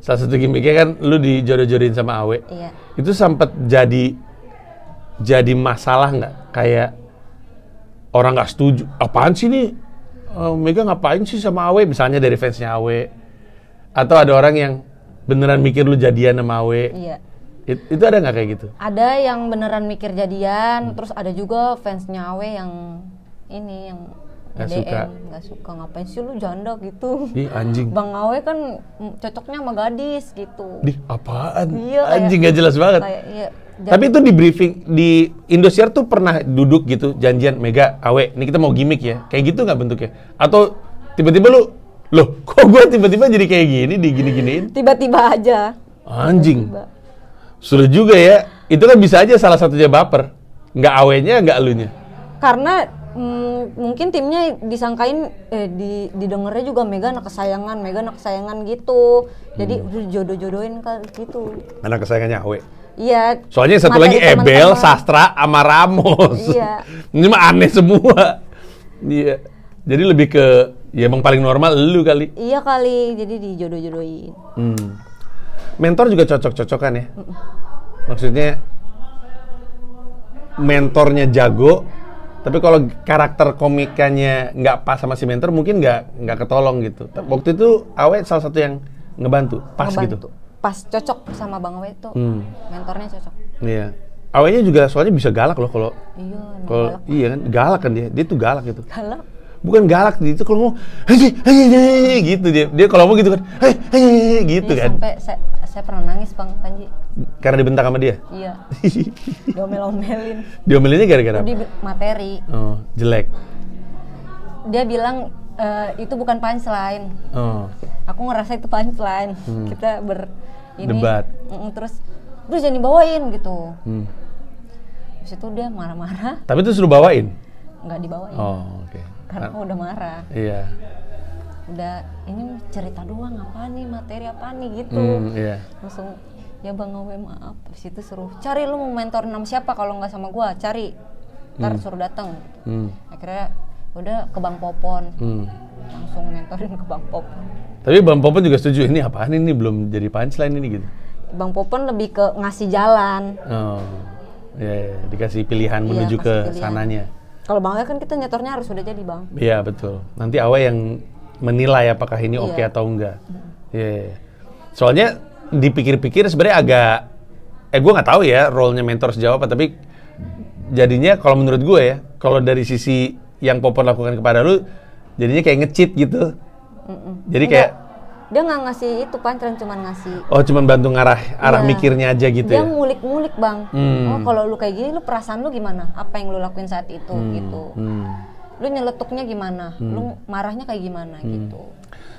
[SPEAKER 1] Salah satu gimmicknya kan lu dijodoh-jodohin sama Awe. Iya. Itu sempat jadi jadi masalah nggak? Kayak orang nggak setuju apaan sih nih eh, uh, Mega ngapain sih sama Awe misalnya dari fansnya Awe atau ada orang yang beneran mikir lu jadian sama Awe iya. It, itu ada nggak kayak gitu
[SPEAKER 2] ada yang beneran mikir jadian hmm. terus ada juga fansnya Awe yang ini yang Gak DM, suka. Gak suka ngapain sih lu janda gitu. Ih anjing. Bang Awe kan cocoknya sama gadis
[SPEAKER 1] gitu. Di apaan? Iya, anjing kayak, gak jelas banget. Kayak, iya, jadi, Tapi itu di briefing di Indosiar tuh pernah duduk gitu janjian Mega Awe, ini kita mau gimmick ya. Kayak gitu nggak bentuknya? Atau tiba-tiba lu loh kok gue tiba-tiba jadi kayak gini di gini-giniin?
[SPEAKER 2] Tiba-tiba aja.
[SPEAKER 1] Anjing. Tiba Sudah juga ya. Itu kan bisa aja salah satunya baper. Nggak awenya, nggak elunya.
[SPEAKER 2] Karena mm, mungkin timnya disangkain eh, di didengarnya juga Mega anak kesayangan, Mega anak kesayangan gitu. Jadi hmm. jodoh-jodohin kan gitu.
[SPEAKER 1] Anak kesayangannya Awe. Iya. Soalnya satu lagi Ebel, Sastra, sama Ramos. Iya. Ini mah aneh semua. Iya. Jadi lebih ke ya emang paling normal lu kali.
[SPEAKER 2] Iya kali. Jadi dijodoh-jodohin.
[SPEAKER 1] Hmm. Mentor juga cocok-cocokan ya. Maksudnya mentornya jago, tapi kalau karakter komikanya nggak pas sama si mentor mungkin nggak nggak ketolong gitu waktu itu awe salah satu yang ngebantu pas gitu. ngebantu. gitu
[SPEAKER 2] pas cocok sama bang awe itu hmm. mentornya cocok
[SPEAKER 1] iya awe juga soalnya bisa galak loh kalau iya kalau iya kan galak kan dia dia tuh galak gitu galak bukan galak dia itu kalau mau hei, gitu dia dia kalau mau gitu kan gitu iya, kan sampai
[SPEAKER 2] saya pernah nangis bang Panji.
[SPEAKER 1] Karena dibentak sama dia?
[SPEAKER 2] Iya. Diomel-omelin.
[SPEAKER 1] Diomelinnya gara-gara Di materi. Oh, jelek.
[SPEAKER 2] Dia bilang e, itu bukan punchline. Oh. Aku ngerasa itu punchline. Hmm. Kita ber ini, debat. terus terus jadi bawain gitu. Hmm. Terus itu dia marah-marah.
[SPEAKER 1] Tapi itu suruh bawain?
[SPEAKER 2] Nggak dibawain. Oh,
[SPEAKER 1] oke. Okay. Karena aku
[SPEAKER 2] ah. udah marah. Iya udah ini cerita doang apa nih materi apa nih gitu mm, yeah. langsung ya bang Owe maaf Habis itu suruh cari lu mau mentor nama siapa kalau nggak sama gua cari ntar mm. suruh datang mm. akhirnya udah ke bang Popon mm. langsung mentorin ke bang Popon
[SPEAKER 1] tapi bang Popon juga setuju ini apaan ini belum jadi punchline ini gitu
[SPEAKER 2] bang Popon lebih ke ngasih jalan
[SPEAKER 1] oh. Ya, ya. dikasih pilihan iya, menuju menuju ke pilihan. sananya
[SPEAKER 2] kalau bang Owe kan kita nyetornya harus udah jadi bang
[SPEAKER 1] iya betul nanti Awe yang menilai apakah ini iya. oke okay atau enggak. Yeah. Iya, iya. Soalnya dipikir-pikir sebenarnya agak eh gue nggak tahu ya role-nya mentor sejauh apa tapi jadinya kalau menurut gue ya kalau dari sisi yang Popon lakukan kepada lu jadinya kayak ngecit gitu.
[SPEAKER 2] Mm-mm. Jadi enggak. kayak dia nggak ngasih itu pantren cuman ngasih
[SPEAKER 1] oh cuman bantu ngarah arah ya. mikirnya aja gitu dia ya?
[SPEAKER 2] ngulik-ngulik bang hmm. oh kalau lu kayak gini lu perasaan lu gimana apa yang lu lakuin saat itu hmm.
[SPEAKER 1] gitu hmm
[SPEAKER 2] lu nyeletuknya gimana hmm. lu marahnya kayak gimana hmm.
[SPEAKER 1] gitu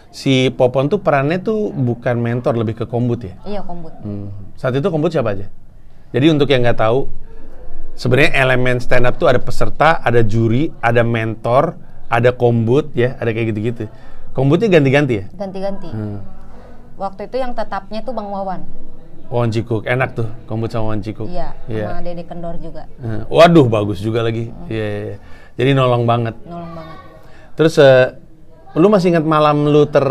[SPEAKER 1] si Popon tuh perannya tuh bukan mentor lebih ke kombut ya iya kombut hmm. saat itu kombut siapa aja jadi untuk yang nggak tahu sebenarnya elemen stand up tuh ada peserta ada juri ada mentor ada kombut ya ada kayak gitu-gitu kombutnya ganti-ganti ya ganti-ganti hmm.
[SPEAKER 2] waktu itu yang tetapnya tuh bang Wawan
[SPEAKER 1] Wawan Cikuk enak tuh kombut sama Wawan Cikuk iya yeah. sama
[SPEAKER 2] Dede Kendor juga
[SPEAKER 1] hmm. waduh bagus juga lagi hmm. iya hmm. yeah, yeah, yeah. Jadi nolong banget. Nolong banget. Terus uh, lu masih ingat malam lu ter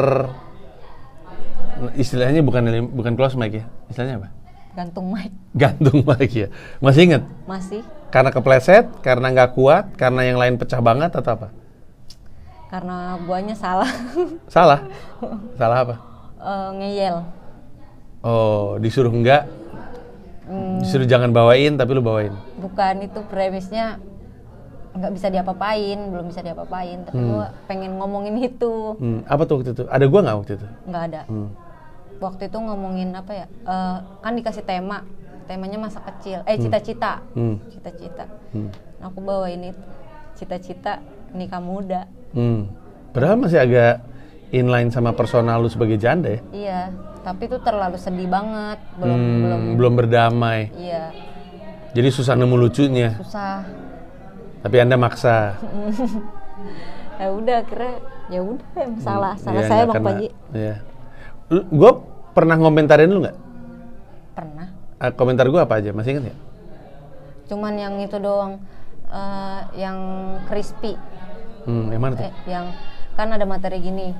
[SPEAKER 1] istilahnya bukan bukan close mic ya. Istilahnya apa? Gantung mic. Gantung mic ya. Masih ingat? Masih. Karena kepleset, karena nggak kuat, karena yang lain pecah banget atau apa?
[SPEAKER 2] Karena buahnya salah.
[SPEAKER 1] salah? Salah apa?
[SPEAKER 2] Uh, ngeyel.
[SPEAKER 1] Oh, disuruh enggak?
[SPEAKER 2] Hmm. Disuruh jangan
[SPEAKER 1] bawain tapi lu bawain.
[SPEAKER 2] Bukan itu premisnya nggak bisa diapa-apain, belum bisa diapa-apain, tapi hmm. gue pengen ngomongin itu.
[SPEAKER 1] Hmm. Apa tuh waktu itu? Ada gue nggak waktu itu? Nggak ada. Hmm.
[SPEAKER 2] Waktu itu ngomongin apa ya? Uh, kan dikasih tema, temanya masa kecil, eh hmm. cita-cita, hmm. cita-cita. Hmm. Nah, aku bawa ini cita-cita nikah muda.
[SPEAKER 1] Hmm. Padahal masih agak inline sama personal lu sebagai janda ya?
[SPEAKER 2] Iya, tapi itu terlalu sedih banget, belum hmm,
[SPEAKER 1] belum belum berdamai. Iya. Jadi susah nemu lucunya. Susah tapi Anda maksa.
[SPEAKER 2] ya udah kira ya udah emang salah, iya, salah ya, saya Bang Panji.
[SPEAKER 1] Iya. Gue pernah ngomentarin lu nggak? Pernah. Uh, komentar gue apa aja? Masih inget ya?
[SPEAKER 2] Cuman yang itu doang uh, yang crispy.
[SPEAKER 1] Hmm, yang mana tuh? Eh,
[SPEAKER 2] yang kan ada materi gini.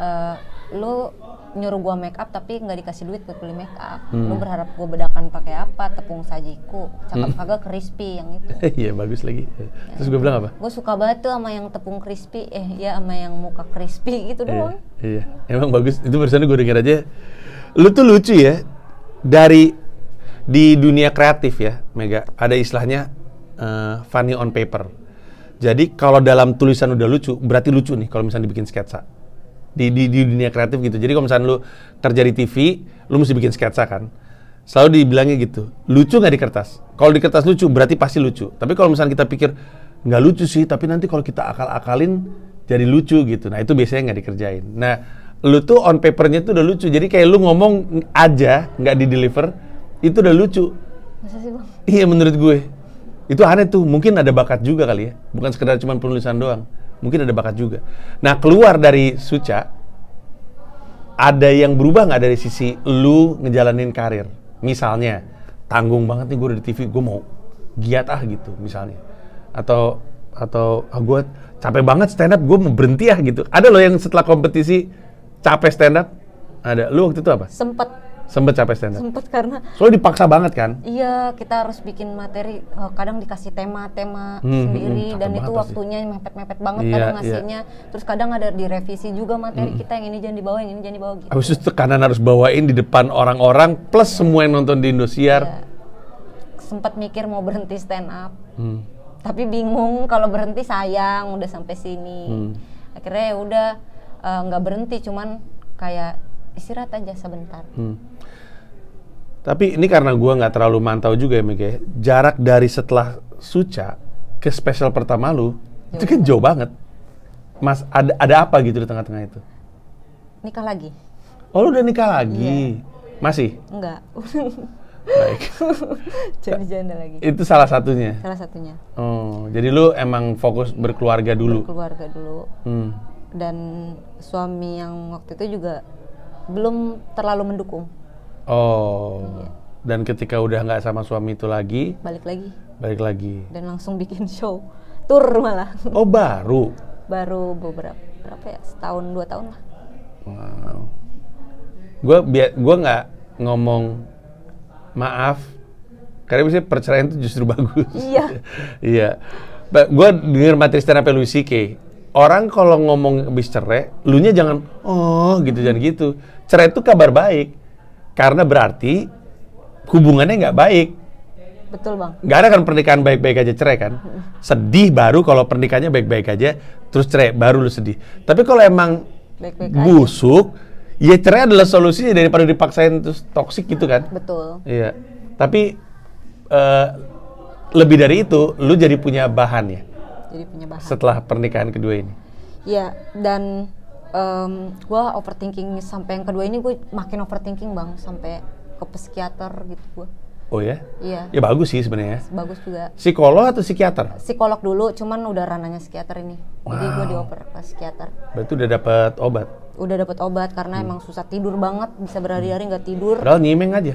[SPEAKER 2] Uh, lu nyuruh gua make up tapi nggak dikasih duit buat beli make up hmm. lu berharap gua bedakan pakai apa tepung sajiku cakep hmm. kagak crispy yang itu
[SPEAKER 1] iya bagus lagi ya. terus gua bilang apa
[SPEAKER 2] gua suka banget tuh sama yang tepung crispy eh ya sama yang muka crispy gitu iya. doang
[SPEAKER 1] iya emang bagus itu barusan gua denger aja lu tuh lucu ya dari di dunia kreatif ya Mega ada istilahnya uh, funny on paper jadi kalau dalam tulisan udah lucu berarti lucu nih kalau misalnya dibikin sketsa di, di, di dunia kreatif gitu. Jadi kalau misalnya lu kerja di TV, lu mesti bikin sketsa kan. Selalu dibilangnya gitu, lucu nggak di kertas? Kalau di kertas lucu, berarti pasti lucu. Tapi kalau misalnya kita pikir, nggak lucu sih, tapi nanti kalau kita akal-akalin jadi lucu gitu. Nah itu biasanya nggak dikerjain. Nah lu tuh on papernya tuh udah lucu. Jadi kayak lu ngomong aja, nggak di deliver, itu udah lucu. Masa sih bang? Iya menurut gue. Itu aneh tuh, mungkin ada bakat juga kali ya. Bukan sekedar cuma penulisan doang. Mungkin ada bakat juga. Nah, keluar dari suca, ada yang berubah nggak dari sisi lu ngejalanin karir? Misalnya, tanggung banget nih gue udah di TV, gue mau giat ah gitu misalnya. Atau atau ah, gue capek banget stand up, gue mau berhenti ah gitu. Ada loh yang setelah kompetisi capek stand up? Ada. Lu waktu itu apa? Sempet Sempet capek stand up. Sempet karena soalnya dipaksa banget kan?
[SPEAKER 2] Iya, kita harus bikin materi eh, kadang dikasih tema-tema hmm, hmm sendiri hmm, dan itu waktunya mepet-mepet banget iya, kadang iya. ngasihnya. Iya. Terus kadang ada direvisi juga materi hmm. kita yang ini jangan dibawa, yang ini jangan dibawa gitu.
[SPEAKER 1] Habis itu tekanan harus bawain di depan orang-orang plus iya. semua yang nonton di Indosiar. Iya.
[SPEAKER 2] sempet mikir mau berhenti stand up. Hmm. Tapi bingung kalau berhenti sayang udah sampai sini. Hmm. Akhirnya ya udah eh, nggak uh, berhenti cuman kayak istirahat aja sebentar.
[SPEAKER 1] Hmm tapi ini karena gue nggak terlalu mantau juga ya, Mike. Ya. Jarak dari setelah Suca ke spesial pertama lu, ya, itu kan jauh banget. Mas, ada ada apa gitu di tengah-tengah itu? Nikah lagi. Oh, lu udah nikah lagi? Ya. Masih? Enggak. Baik.
[SPEAKER 2] -jangan janda lagi.
[SPEAKER 1] Itu salah satunya? Salah satunya. Oh, jadi lu emang fokus berkeluarga dulu?
[SPEAKER 2] Berkeluarga dulu. Hmm. Dan suami yang waktu itu juga belum terlalu mendukung
[SPEAKER 1] Oh. Dan ketika udah nggak sama suami itu lagi, balik lagi. Balik lagi.
[SPEAKER 2] Dan langsung bikin show, tour malah. Oh
[SPEAKER 1] baru.
[SPEAKER 2] baru beberapa berapa ya? Setahun dua tahun lah.
[SPEAKER 1] Wow. Gue biar gue nggak ngomong maaf karena biasanya perceraian itu justru bagus. Iya. iya. Gue denger materi stand up Louis C.K. Orang kalau ngomong habis cerai, lu nya jangan oh gitu jangan gitu. Cerai itu kabar baik karena berarti hubungannya nggak baik. Betul bang. Gak ada kan pernikahan baik-baik aja cerai kan. Sedih baru kalau pernikahannya baik-baik aja, terus cerai baru lu sedih. Tapi kalau emang baik -baik busuk, aja. ya cerai adalah solusinya daripada dipaksain terus toksik gitu kan. Betul. Iya. Tapi uh, lebih dari itu, lu jadi punya bahan ya. Jadi punya bahan. Setelah pernikahan kedua ini.
[SPEAKER 2] Iya dan um, gue overthinking sampai yang kedua ini gue makin overthinking bang sampai ke psikiater gitu gue
[SPEAKER 1] Oh ya? Iya. Ya bagus sih sebenarnya. Bagus juga. Psikolog atau psikiater?
[SPEAKER 2] Psikolog dulu, cuman udah ranahnya psikiater ini. Wow. Jadi gue dioper ke psikiater.
[SPEAKER 1] Berarti udah dapat obat?
[SPEAKER 2] Udah dapat obat karena hmm. emang susah tidur banget, bisa hmm. berhari-hari nggak tidur. Padahal
[SPEAKER 1] nyimeng aja.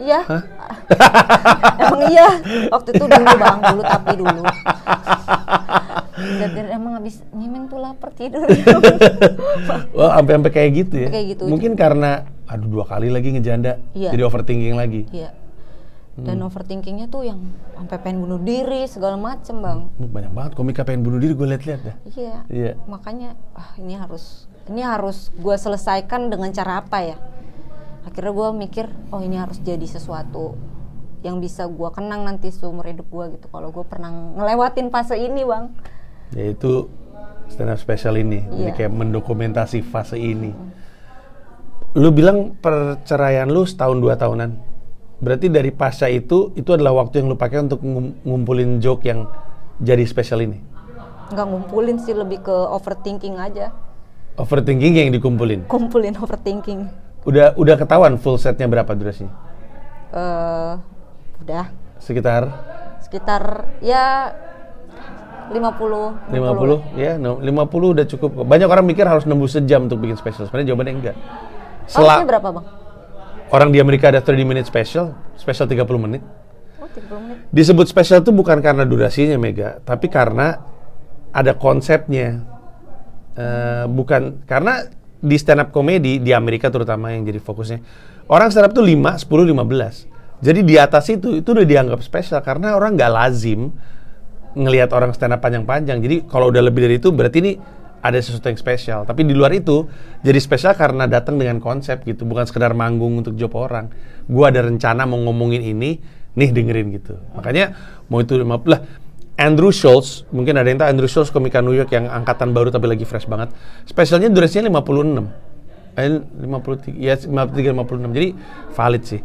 [SPEAKER 1] Iya. emang iya. Waktu itu dulu bang, dulu tapi dulu. Dari
[SPEAKER 2] emang habis nyimeng tuh lapar tidur.
[SPEAKER 1] Wah, sampai sampai kayak gitu ya. Kayak gitu. Mungkin juga. Gitu. karena aduh dua kali lagi ngejanda, iya. jadi overthinking lagi. Iya. Hmm. Dan hmm.
[SPEAKER 2] overthinkingnya tuh yang sampai pengen bunuh diri segala macem bang.
[SPEAKER 1] Hmm, banyak banget komika pengen bunuh diri gue liat-liat dah. Ya. Iya. Iya.
[SPEAKER 2] Makanya ah, ini harus ini harus gue selesaikan dengan cara apa ya? Akhirnya gue mikir oh ini harus jadi sesuatu yang bisa gue kenang nanti seumur hidup gue gitu kalau gue pernah ngelewatin fase ini bang
[SPEAKER 1] yaitu stand up special ini yeah. jadi iya. kayak mendokumentasi fase ini lu bilang perceraian lu setahun dua tahunan berarti dari pasca itu itu adalah waktu yang lu pakai untuk ngumpulin joke yang jadi special ini
[SPEAKER 2] nggak ngumpulin sih lebih ke overthinking aja
[SPEAKER 1] overthinking yang dikumpulin
[SPEAKER 2] kumpulin overthinking
[SPEAKER 1] udah udah ketahuan full setnya berapa durasinya
[SPEAKER 2] uh, udah sekitar sekitar ya 50 50,
[SPEAKER 1] 50 ya Yeah, 50 udah cukup banyak orang mikir harus nembus sejam untuk bikin special sebenarnya jawabannya enggak Oh, berapa bang? orang di Amerika ada 30 minute special special 30 menit oh 30 menit disebut special itu bukan karena durasinya Mega tapi karena ada konsepnya uh, bukan karena di stand up comedy di Amerika terutama yang jadi fokusnya orang stand up tuh 5, 10, 15 jadi di atas itu itu udah dianggap spesial karena orang nggak lazim ngelihat orang stand up panjang-panjang. Jadi kalau udah lebih dari itu berarti ini ada sesuatu yang spesial. Tapi di luar itu jadi spesial karena datang dengan konsep gitu, bukan sekedar manggung untuk job orang. Gua ada rencana mau ngomongin ini, nih dengerin gitu. Makanya mau itu lima lah Andrew Schultz, mungkin ada yang tahu Andrew Schultz komika New York yang angkatan baru tapi lagi fresh banget. Spesialnya durasinya 56. Eh 53, ya 53 56. Jadi valid sih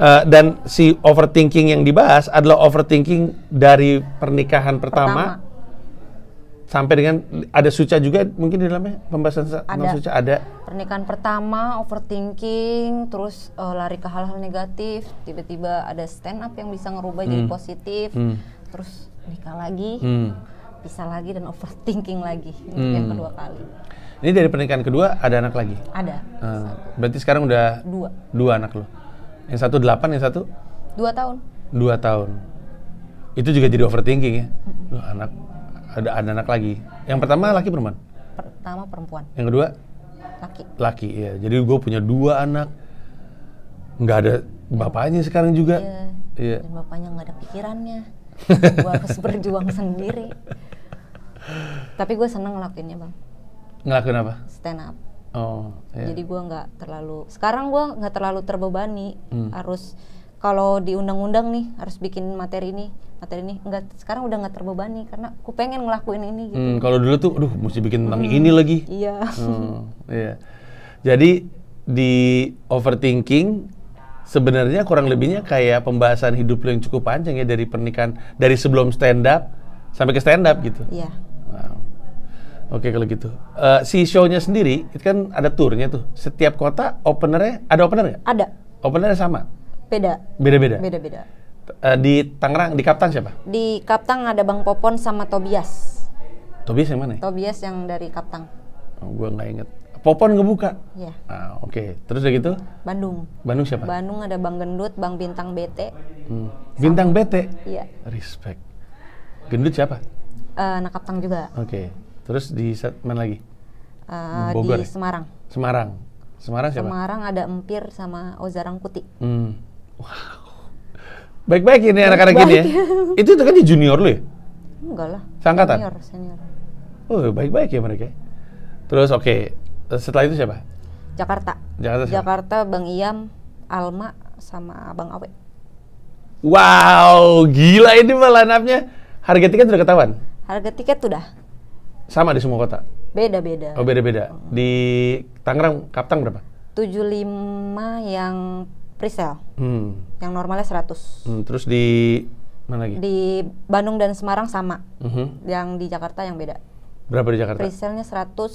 [SPEAKER 1] uh, dan si overthinking yang dibahas adalah overthinking dari pernikahan pertama, pertama. sampai dengan ada suca juga mungkin di dalamnya pembahasan ada. suca ada
[SPEAKER 2] pernikahan pertama overthinking terus uh, lari ke hal-hal negatif tiba-tiba ada stand up yang bisa ngerubah hmm. jadi positif hmm. terus nikah lagi hmm. pisah lagi dan overthinking lagi ini hmm. yang kedua kali
[SPEAKER 1] ini dari pernikahan kedua ada anak lagi ada uh, berarti sekarang udah dua dua anak lo yang satu delapan, yang satu? Dua tahun. Dua tahun. Itu juga jadi overthinking ya. Loh, anak ada, ada anak lagi. Yang pertama laki perempuan?
[SPEAKER 2] Pertama perempuan. Yang kedua? Laki.
[SPEAKER 1] Laki ya. Jadi gue punya dua anak. Nggak ada bapaknya sekarang juga. Iya. Ya. Dan
[SPEAKER 2] bapaknya nggak ada pikirannya. gue harus berjuang sendiri. Tapi gue seneng ngelakuinnya bang. Ngelakuin apa? Stand up
[SPEAKER 1] Oh, iya. Jadi
[SPEAKER 2] gue nggak terlalu. Sekarang gue nggak terlalu terbebani hmm. harus kalau diundang undang nih harus bikin materi ini materi ini nggak sekarang udah nggak terbebani karena aku pengen ngelakuin ini gitu. Hmm,
[SPEAKER 1] kalau dulu tuh, aduh, mesti bikin tentang hmm. ini lagi. Iya. Hmm, iya. Jadi di overthinking sebenarnya kurang lebihnya kayak pembahasan hidup lo yang cukup panjang ya dari pernikahan dari sebelum stand up sampai ke stand up gitu. Iya. Oke kalau gitu. Uh, si show-nya sendiri itu kan ada turnya tuh. Setiap kota openernya ada opener nggak? Ada. Openernya sama? Beda. Beda-beda. Beda-beda. Uh, di Tangerang, di Kaptang siapa?
[SPEAKER 2] Di Kaptang ada Bang Popon sama Tobias. Tobias yang mana? Ya? Tobias yang dari Kaptang.
[SPEAKER 1] Oh, gua nggak inget. Popon ngebuka. Iya. Ah, oke. Okay. Terus udah gitu? Bandung. Bandung siapa? Bandung
[SPEAKER 2] ada Bang Gendut, Bang Bintang BT.
[SPEAKER 1] Hmm. Bintang sama. BT? Iya. Respect. Gendut siapa?
[SPEAKER 2] Uh, anak Kaptang juga.
[SPEAKER 1] Oke. Okay. Terus di mana lagi?
[SPEAKER 2] Uh, Bogor. Di ya? Semarang.
[SPEAKER 1] Semarang. Semarang siapa?
[SPEAKER 2] Semarang ada Empir sama Ozarang Kuti.
[SPEAKER 1] Hmm. Wow. Baik-baik ini anak-anak ini ya. itu itu kan di junior lu ya?
[SPEAKER 2] Enggak lah. Sangkatan. Senior, senior.
[SPEAKER 1] Oh, baik-baik ya mereka. Ya. Terus oke, okay. setelah itu siapa? Jakarta. Jakarta siapa?
[SPEAKER 2] Jakarta Bang Iam, Alma sama Bang Awe.
[SPEAKER 1] Wow, gila ini malah anaknya. Harga tiket sudah ketahuan?
[SPEAKER 2] Harga tiket sudah.
[SPEAKER 1] Sama di semua kota?
[SPEAKER 2] Beda-beda. Oh,
[SPEAKER 1] beda-beda. Hmm. Di Tangerang, Kaptang berapa?
[SPEAKER 2] 75 yang presale. Hmm. Yang normalnya 100.
[SPEAKER 1] Hmm, terus di mana lagi?
[SPEAKER 2] Di Bandung dan Semarang sama. Uh Yang di Jakarta yang beda.
[SPEAKER 1] Berapa di Jakarta? Presale-nya
[SPEAKER 2] 100, uh,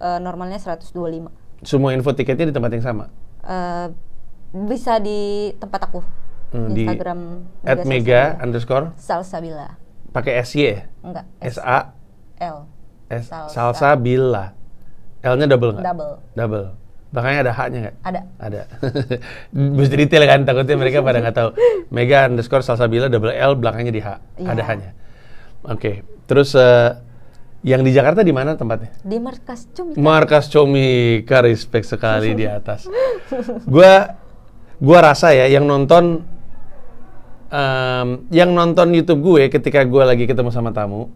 [SPEAKER 2] eh, normalnya 125.
[SPEAKER 1] Semua info tiketnya di tempat yang sama?
[SPEAKER 2] Uh, bisa di tempat aku. Hmm, di Instagram at mega underscore salsabila.
[SPEAKER 1] Pakai SY? Ya? Enggak. S A
[SPEAKER 2] L. S salsa.
[SPEAKER 1] salsa bila. L-nya double nggak? Double. Double. Makanya ada H-nya nggak? Ada. Ada. Mesti detail kan, takutnya mereka pada nggak tahu. Mega underscore Salsabila double L, belakangnya di H. Ya. Ada H-nya. Oke. Okay. Terus uh, yang di Jakarta di mana tempatnya?
[SPEAKER 2] Di Markas
[SPEAKER 1] Comika. Markas Comika, respect sekali di atas. Gua, gua rasa ya yang nonton, um, yang nonton YouTube gue ketika gue lagi ketemu sama tamu,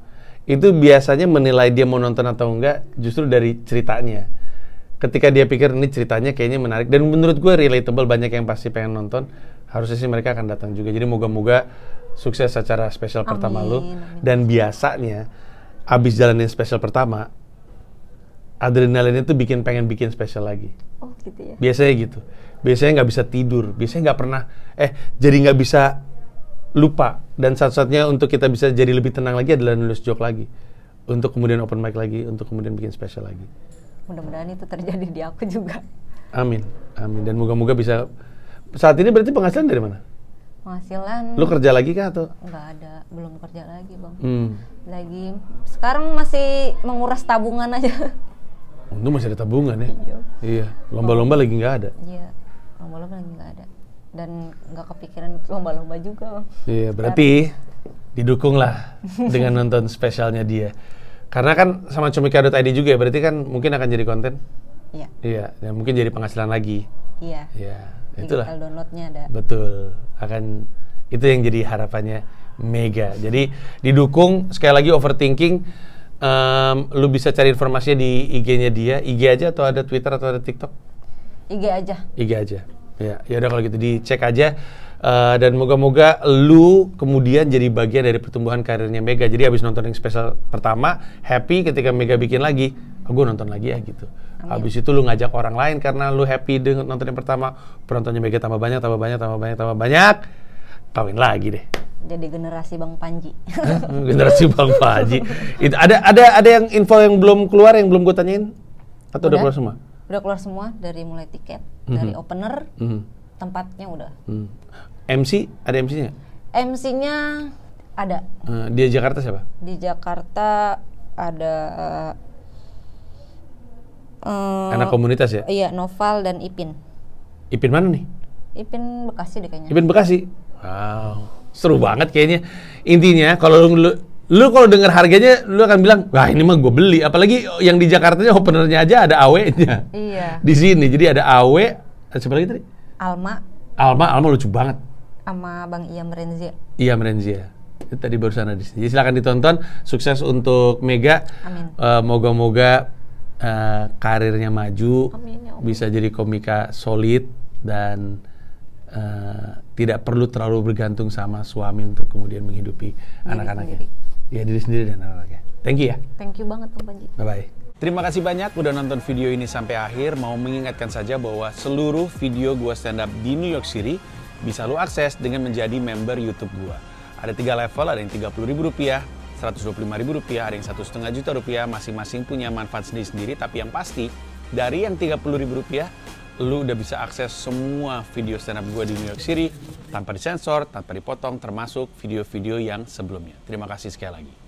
[SPEAKER 1] itu biasanya menilai dia mau nonton atau enggak justru dari ceritanya. Ketika dia pikir ini ceritanya kayaknya menarik dan menurut gue relatable banyak yang pasti pengen nonton, harusnya sih mereka akan datang juga. Jadi moga-moga sukses secara spesial amin, pertama lu amin. dan biasanya abis jalanin spesial pertama adrenalin itu bikin pengen bikin spesial lagi. Oh gitu ya. Biasanya gitu. Biasanya nggak bisa tidur. Biasanya nggak pernah. Eh jadi nggak bisa lupa dan satu-satunya untuk kita bisa jadi lebih tenang lagi adalah nulis joke lagi untuk kemudian open mic lagi untuk kemudian bikin special lagi
[SPEAKER 2] mudah-mudahan itu terjadi di aku juga
[SPEAKER 1] amin amin dan moga-moga bisa saat ini berarti penghasilan dari mana
[SPEAKER 2] penghasilan lu kerja lagi kah atau nggak ada belum kerja lagi bang hmm. lagi sekarang masih menguras tabungan aja
[SPEAKER 1] untung masih ada tabungan ya iya, iya. lomba-lomba lagi nggak ada
[SPEAKER 2] iya lomba-lomba lagi nggak ada dan nggak kepikiran lomba-lomba juga bang. Iya berarti
[SPEAKER 1] didukung lah dengan nonton spesialnya dia. Karena kan sama comika.id juga ya, berarti kan mungkin akan jadi konten. Iya. Iya, dan mungkin jadi penghasilan lagi. Iya. Iya, itulah.
[SPEAKER 2] Digital downloadnya ada.
[SPEAKER 1] Betul, akan itu yang jadi harapannya Mega. Jadi didukung sekali lagi overthinking. Um, lu bisa cari informasinya di IG-nya dia, IG aja atau ada Twitter atau ada TikTok? IG aja. IG aja. Ya, ya udah kalau gitu dicek aja uh, dan moga-moga lu kemudian jadi bagian dari pertumbuhan karirnya Mega. Jadi abis nonton yang spesial pertama, happy ketika Mega bikin lagi, oh, ah, gue nonton lagi ya gitu. Amin. Habis itu lu ngajak orang lain karena lu happy dengan nonton yang pertama, penontonnya Mega tambah banyak, tambah banyak, tambah banyak, tambah banyak. Kawin lagi deh.
[SPEAKER 2] Jadi generasi Bang Panji.
[SPEAKER 1] generasi Bang Panji. Itu ada ada ada yang info yang belum keluar yang belum gue tanyain atau udah, udah keluar semua?
[SPEAKER 2] udah keluar semua dari mulai tiket, mm-hmm. dari opener, mm-hmm. tempatnya udah.
[SPEAKER 1] Mm. MC ada MC-nya?
[SPEAKER 2] MC-nya ada.
[SPEAKER 1] Uh, di Jakarta siapa?
[SPEAKER 2] Di Jakarta ada uh, anak komunitas ya? Iya, Noval dan Ipin. Ipin mana nih? Ipin Bekasi deh kayaknya. Ipin
[SPEAKER 1] Bekasi. Wow, seru banget kayaknya. Intinya kalau lu lu kalau dengar harganya lu akan bilang wah ini mah gue beli apalagi yang di Jakarta nya openernya aja ada AW nya
[SPEAKER 2] iya di
[SPEAKER 1] sini jadi ada AW eh, siapa lagi tadi Alma Alma Alma lucu banget
[SPEAKER 2] sama Bang Iam Renzia
[SPEAKER 1] iya, Iam Renzia ya. itu tadi barusan ada di sini jadi silakan ditonton sukses untuk Mega amin uh, moga-moga uh, karirnya maju amin, ya Allah. bisa jadi komika solid dan uh, tidak perlu terlalu bergantung sama suami untuk kemudian menghidupi anak-anaknya ya diri sendiri dan anak ya Thank you ya.
[SPEAKER 2] Thank you banget bang Panji.
[SPEAKER 1] Bye-bye. Terima kasih banyak udah nonton video ini sampai akhir. Mau mengingatkan saja bahwa seluruh video gua stand up di New York City bisa lu akses dengan menjadi member YouTube gua. Ada tiga level, ada yang tiga puluh ribu rupiah seratus dua puluh lima ribu rupiah ada yang satu setengah juta rupiah. Masing-masing punya manfaat sendiri-sendiri, tapi yang pasti dari yang tiga puluh ribu rupiah lu udah bisa akses semua video stand up gue di New York City tanpa disensor, tanpa dipotong, termasuk video-video yang sebelumnya. Terima kasih sekali lagi.